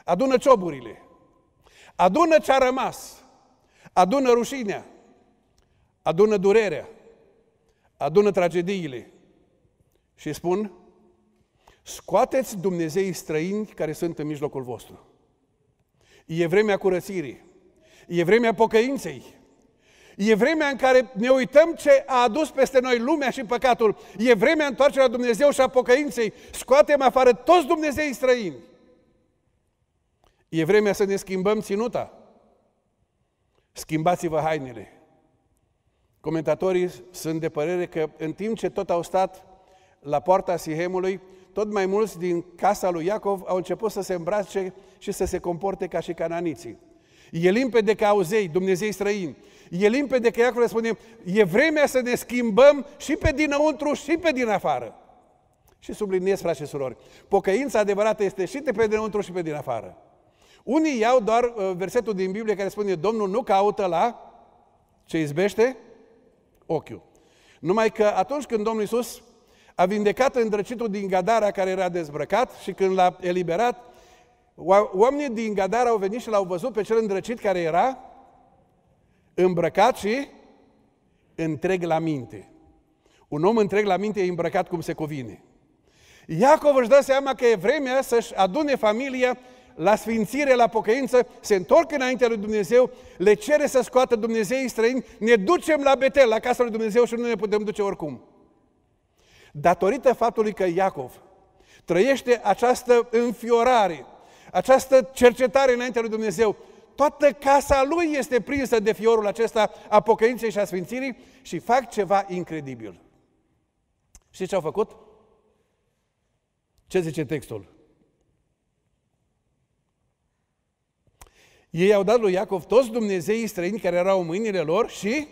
Adună cioburile. Adună ce-a rămas. Adună rușinea. Adună durerea. Adună tragediile. Și spun, scoateți Dumnezei străini care sunt în mijlocul vostru. E vremea curățirii. E vremea pocăinței. E vremea în care ne uităm ce a adus peste noi lumea și păcatul. E vremea întoarcerea Dumnezeu și a pocăinței. Scoatem afară toți Dumnezei străini. E vremea să ne schimbăm ținuta. Schimbați-vă hainele. Comentatorii sunt de părere că în timp ce tot au stat la poarta Sihemului, tot mai mulți din casa lui Iacov au început să se îmbrace și să se comporte ca și cananiții. E limpede că auzei, Dumnezei străini, e limpede că Iacov le spune, e vremea să ne schimbăm și pe dinăuntru și pe din afară. Și subliniez, frate și surori, pocăința adevărată este și de pe dinăuntru și pe din afară. Unii iau doar uh, versetul din Biblie care spune, Domnul nu caută la ce izbește ochiul. Numai că atunci când Domnul Iisus a vindecat îndrăcitul din Gadara care era dezbrăcat și când l-a eliberat, oamenii din Gadara au venit și l-au văzut pe cel îndrăcit care era Îmbrăcat și întreg la minte. Un om întreg la minte e îmbrăcat cum se cuvine. Iacov își dă seama că e vremea să-și adune familia la sfințire, la pocăință, se întorc înaintea lui Dumnezeu, le cere să scoată Dumnezeii străini, ne ducem la Betel, la casa lui Dumnezeu și nu ne putem duce oricum. Datorită faptului că Iacov trăiește această înfiorare, această cercetare înaintea lui Dumnezeu, Toată casa lui este prinsă de fiorul acesta a pocăinței și a sfințirii și fac ceva incredibil. Și ce au făcut? Ce zice textul? Ei au dat lui Iacov toți Dumnezeii străini care erau în mâinile lor și...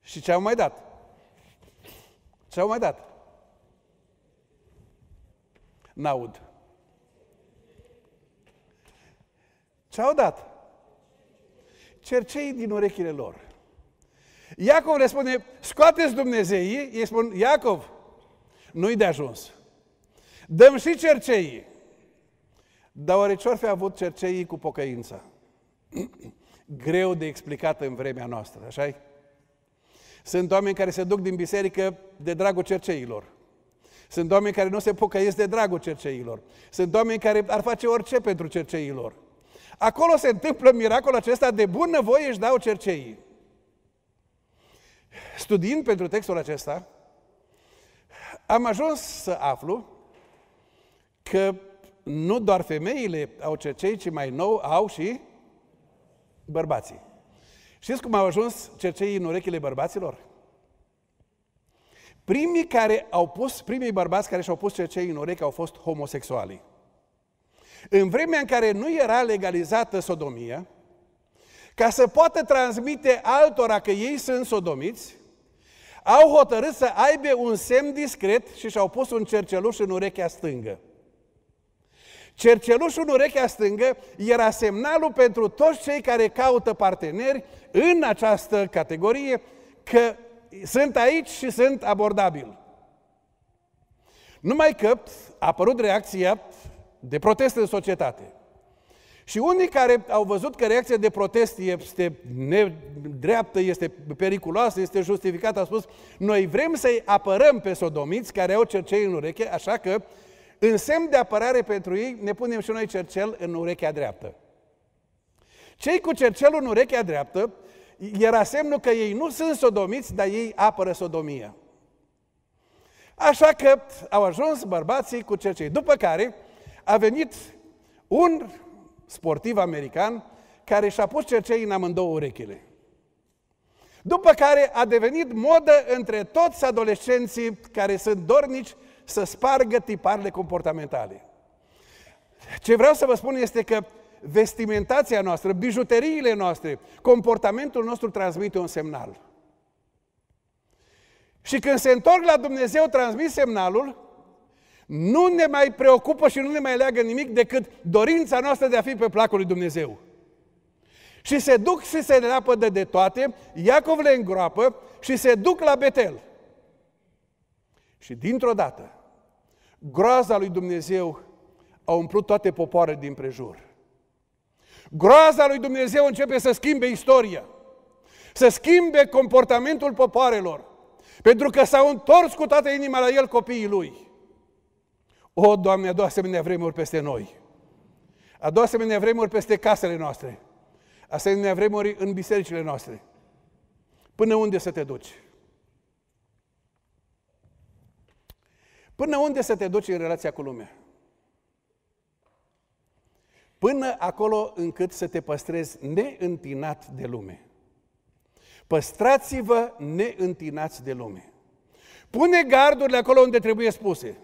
Și ce au mai dat? Ce au mai dat? N-aud. Ce au dat? Cercei din urechile lor. Iacov le spune, scoateți Dumnezeii, ei spun, Iacov, nu-i de ajuns. Dăm și cerceii. Dar oare ce fi avut cerceii cu pocăința? (clears throat) Greu de explicat în vremea noastră, așa -i? Sunt oameni care se duc din biserică de dragul cerceilor. Sunt oameni care nu se pocăiesc de dragul cerceilor. Sunt oameni care ar face orice pentru cerceilor. Acolo se întâmplă miracolul acesta, de bună voie își dau cercei. Studiind pentru textul acesta, am ajuns să aflu că nu doar femeile au cercei, ci mai nou au și bărbații. Știți cum au ajuns cerceii în urechile bărbaților? Primii care au pus, primii bărbați care și-au pus cercei în urechi au fost homosexualii. În vremea în care nu era legalizată sodomia, ca să poată transmite altora că ei sunt sodomiți, au hotărât să aibă un semn discret și și-au pus un cerceluș în urechea stângă. Cercelușul în urechea stângă era semnalul pentru toți cei care caută parteneri în această categorie că sunt aici și sunt abordabil. Numai că a apărut reacția de proteste în societate. Și unii care au văzut că reacția de protest este nedreaptă, este periculoasă, este justificată, au spus, noi vrem să-i apărăm pe sodomiți care au cercei în ureche, așa că, în semn de apărare pentru ei, ne punem și noi cercel în urechea dreaptă. Cei cu cercelul în urechea dreaptă era semnul că ei nu sunt sodomiți, dar ei apără sodomia. Așa că au ajuns bărbații cu cercei. După care, a venit un sportiv american care și-a pus cercei în amândouă urechile. După care a devenit modă între toți adolescenții care sunt dornici să spargă tiparele comportamentale. Ce vreau să vă spun este că vestimentația noastră, bijuteriile noastre, comportamentul nostru transmite un semnal. Și când se întorc la Dumnezeu, transmit semnalul nu ne mai preocupă și nu ne mai leagă nimic decât dorința noastră de a fi pe placul lui Dumnezeu. Și se duc și se leapă de, de toate, Iacov le îngroapă și se duc la Betel. Și dintr-o dată, groaza lui Dumnezeu a umplut toate popoarele din prejur. Groaza lui Dumnezeu începe să schimbe istoria, să schimbe comportamentul popoarelor, pentru că s-au întors cu toată inima la el copiii lui. O, Doamne, adu asemenea vremuri peste noi. Adu asemenea vremuri peste casele noastre. Asemenea vremuri în bisericile noastre. Până unde să te duci? Până unde să te duci în relația cu lumea? Până acolo încât să te păstrezi neîntinat de lume. Păstrați-vă neîntinați de lume. Pune gardurile acolo unde trebuie spuse.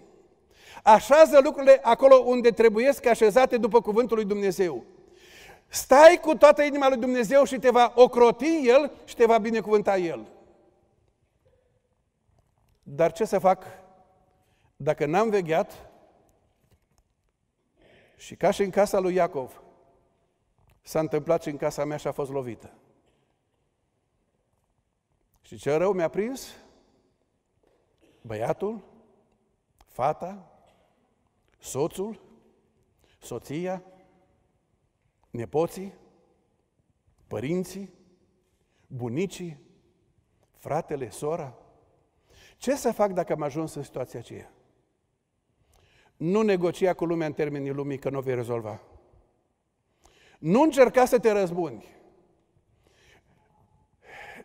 Așează lucrurile acolo unde trebuiesc așezate după cuvântul lui Dumnezeu. Stai cu toată inima lui Dumnezeu și te va ocroti El și te va binecuvânta El. Dar ce să fac dacă n-am vegheat și ca și în casa lui Iacov s-a întâmplat și în casa mea și a fost lovită. Și ce rău mi-a prins? Băiatul, fata, soțul, soția, nepoții, părinții, bunicii, fratele, sora. Ce să fac dacă am ajuns în situația aceea? Nu negocia cu lumea în termenii lumii că nu o vei rezolva. Nu încerca să te răzbuni.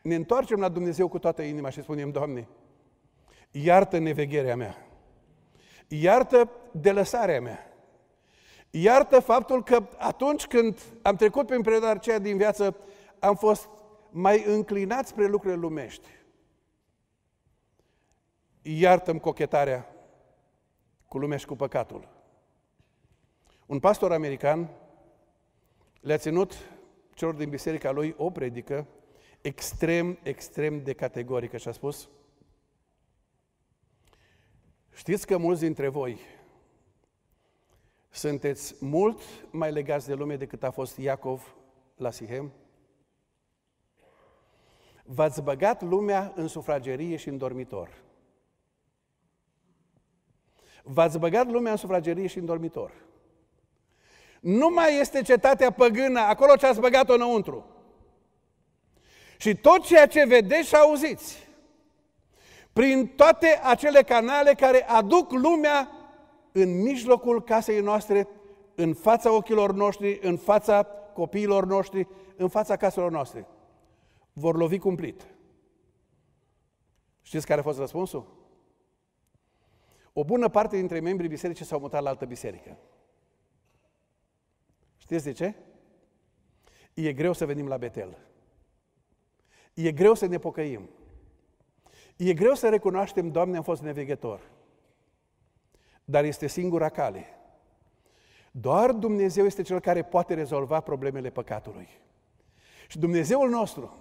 Ne întoarcem la Dumnezeu cu toată inima și spunem, Doamne, iartă nevegherea mea. Iartă de lăsarea mea. Iartă faptul că atunci când am trecut prin perioada aceea din viață, am fost mai înclinați spre lucrurile lumești. Iartă-mi cochetarea cu lumea și cu păcatul. Un pastor american le-a ținut celor din biserica lui o predică extrem, extrem de categorică și a spus – Știți că mulți dintre voi sunteți mult mai legați de lume decât a fost Iacov la Sihem? V-ați băgat lumea în sufragerie și în dormitor. V-ați băgat lumea în sufragerie și în dormitor. Nu mai este cetatea păgână, acolo ce ați băgat-o înăuntru. Și tot ceea ce vedeți și auziți, prin toate acele canale care aduc lumea în mijlocul casei noastre, în fața ochilor noștri, în fața copiilor noștri, în fața caselor noastre. Vor lovi cumplit. Știți care a fost răspunsul? O bună parte dintre membrii bisericii s-au mutat la altă biserică. Știți de ce? E greu să venim la Betel. E greu să ne pocăim. E greu să recunoaștem, Doamne, am fost nevegător. Dar este singura cale. Doar Dumnezeu este Cel care poate rezolva problemele păcatului. Și Dumnezeul nostru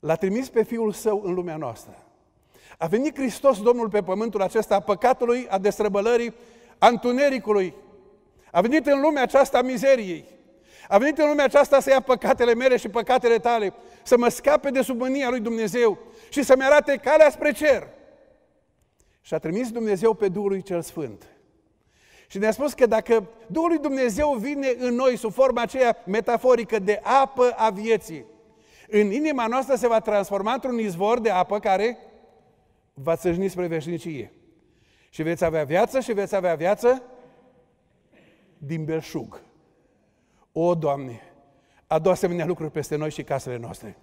l-a trimis pe Fiul Său în lumea noastră. A venit Hristos Domnul pe pământul acesta a păcatului, a destrăbălării, a întunericului. A venit în lumea aceasta a mizeriei. A venit în lumea aceasta să ia păcatele mele și păcatele tale, să mă scape de sub mânia lui Dumnezeu, și să-mi arate calea spre cer. Și a trimis Dumnezeu pe Duhul lui cel Sfânt. Și ne-a spus că dacă Duhul lui Dumnezeu vine în noi sub forma aceea metaforică de apă a vieții, în inima noastră se va transforma într-un izvor de apă care va țâșni spre veșnicie. Și veți avea viață și veți avea viață din belșug. O, Doamne, a doua asemenea lucruri peste noi și casele noastre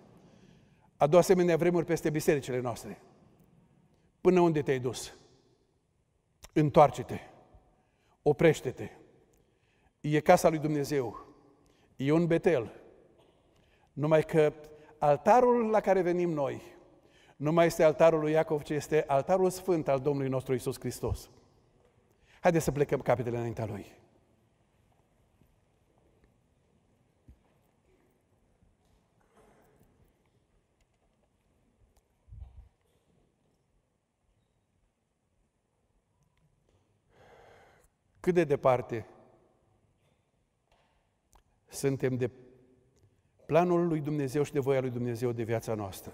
adu asemenea vremuri peste bisericile noastre. Până unde te-ai dus? Întoarce-te. Oprește-te. E casa lui Dumnezeu. E un betel. Numai că altarul la care venim noi nu mai este altarul lui Iacov, ci este altarul sfânt al Domnului nostru Isus Hristos. Haideți să plecăm capetele înaintea Lui. Cât de departe suntem de planul lui Dumnezeu și de voia lui Dumnezeu de viața noastră.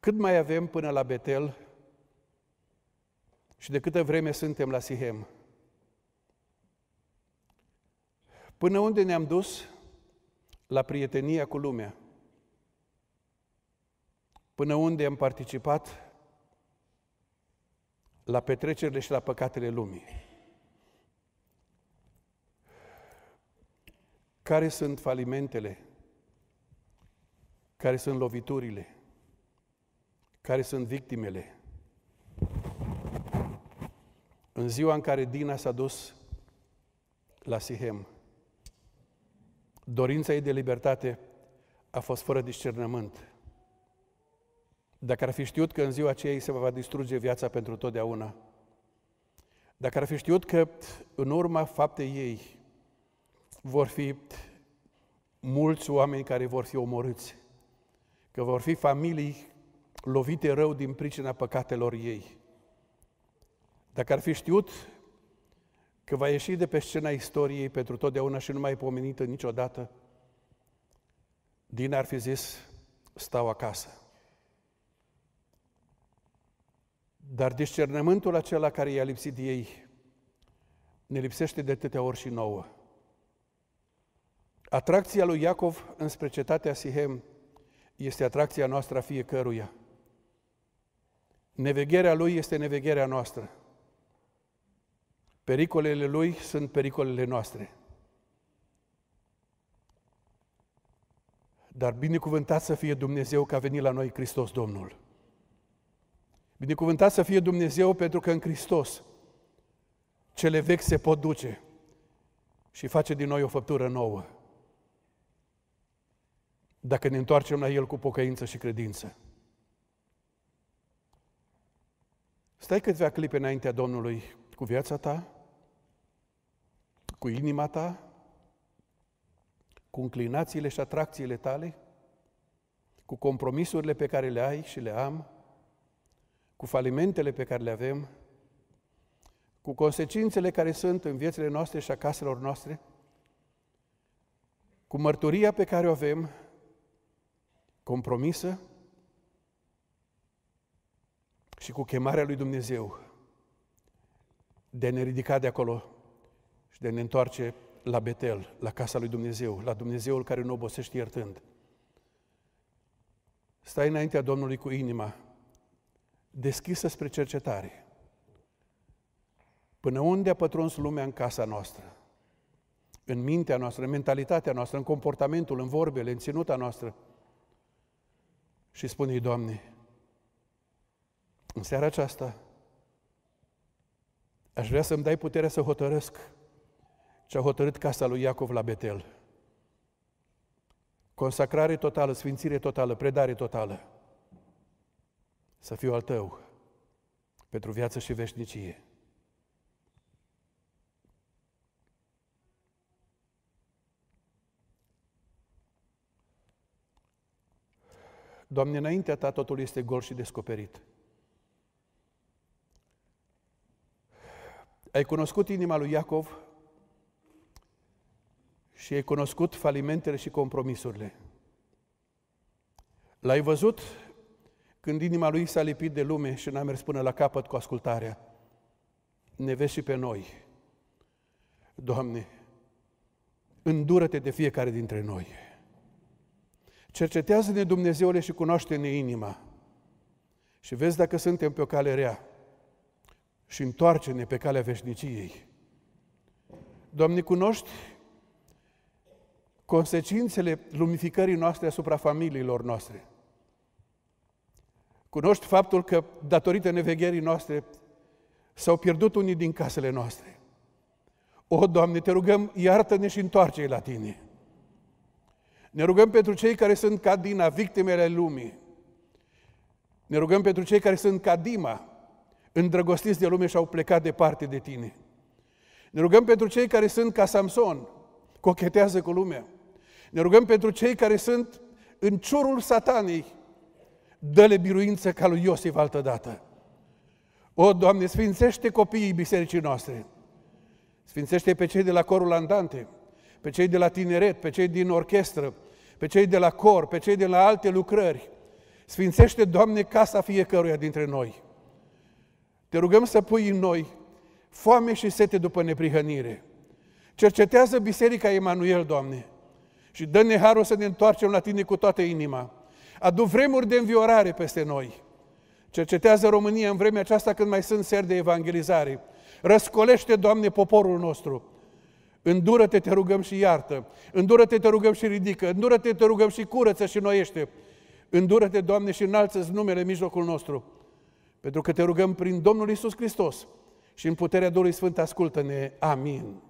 Cât mai avem până la Betel și de câtă vreme suntem la Sihem? Până unde ne-am dus? La prietenia cu lumea. Până unde am participat la petrecerile și la păcatele lumii. Care sunt falimentele? Care sunt loviturile? Care sunt victimele? În ziua în care Dina s-a dus la Sihem, dorința ei de libertate a fost fără discernământ. Dacă ar fi știut că în ziua aceea se va distruge viața pentru totdeauna, dacă ar fi știut că în urma faptei ei vor fi mulți oameni care vor fi omorâți, că vor fi familii lovite rău din pricina păcatelor ei, dacă ar fi știut că va ieși de pe scena istoriei pentru totdeauna și nu mai pomenită niciodată, din ar fi zis, stau acasă. Dar discernământul acela care i-a lipsit de ei ne lipsește de atâtea ori și nouă. Atracția lui Iacov înspre cetatea Sihem este atracția noastră a fiecăruia. Nevegherea lui este nevegherea noastră. Pericolele lui sunt pericolele noastre. Dar binecuvântat să fie Dumnezeu că a venit la noi Hristos Domnul. Binecuvântat să fie Dumnezeu pentru că în Hristos cele vechi se pot duce și face din noi o făptură nouă. Dacă ne întoarcem la El cu pocăință și credință. Stai câteva clipe înaintea Domnului cu viața ta, cu inima ta, cu înclinațiile și atracțiile tale, cu compromisurile pe care le ai și le am, cu falimentele pe care le avem, cu consecințele care sunt în viețile noastre și a caselor noastre, cu mărturia pe care o avem compromisă și cu chemarea lui Dumnezeu de a ne ridica de acolo și de a ne întoarce la Betel, la casa lui Dumnezeu, la Dumnezeul care nu obosește iertând. Stai înaintea Domnului cu inima deschisă spre cercetare. Până unde a pătruns lumea în casa noastră? În mintea noastră, în mentalitatea noastră, în comportamentul, în vorbele, în ținuta noastră. Și spune-i, Doamne, în seara aceasta aș vrea să-mi dai puterea să hotărăsc ce a hotărât casa lui Iacov la Betel. Consacrare totală, sfințire totală, predare totală să fiu al tău pentru viață și veșnicie. Doamne, înaintea Ta totul este gol și descoperit. Ai cunoscut inima lui Iacov și ai cunoscut falimentele și compromisurile. L-ai văzut când inima lui s-a lipit de lume și n-a mers până la capăt cu ascultarea. Ne vezi și pe noi. Doamne, îndură-te de fiecare dintre noi. Cercetează-ne Dumnezeule și cunoaște-ne inima. Și vezi dacă suntem pe o cale rea. Și întoarce-ne pe calea veșniciei. Doamne, cunoști consecințele lumificării noastre asupra familiilor noastre Cunoști faptul că, datorită nevegherii noastre, s-au pierdut unii din casele noastre. O, Doamne, te rugăm, iartă-ne și întoarce la Tine. Ne rugăm pentru cei care sunt ca Dina, victimele lumii. Ne rugăm pentru cei care sunt ca Dima, îndrăgostiți de lume și au plecat departe de Tine. Ne rugăm pentru cei care sunt ca Samson, cochetează cu lumea. Ne rugăm pentru cei care sunt în ciorul satanei dă-le biruință ca lui Iosif altădată. O, Doamne, sfințește copiii bisericii noastre. Sfințește pe cei de la corul andante, pe cei de la tineret, pe cei din orchestră, pe cei de la cor, pe cei de la alte lucrări. Sfințește, Doamne, casa fiecăruia dintre noi. Te rugăm să pui în noi foame și sete după neprihănire. Cercetează Biserica Emanuel, Doamne, și dă-ne harul să ne întoarcem la Tine cu toată inima Aduc vremuri de înviorare peste noi. Cercetează România în vremea aceasta când mai sunt seri de evangelizare. Răscolește, Doamne, poporul nostru. Îndură-te, te rugăm și iartă. Îndură-te, te rugăm și ridică. Îndură-te, te rugăm și curăță și noiește. Îndură-te, Doamne, și înalță-ți numele în mijlocul nostru. Pentru că te rugăm prin Domnul Isus Hristos și în puterea Duhului Sfânt, ascultă-ne. Amin.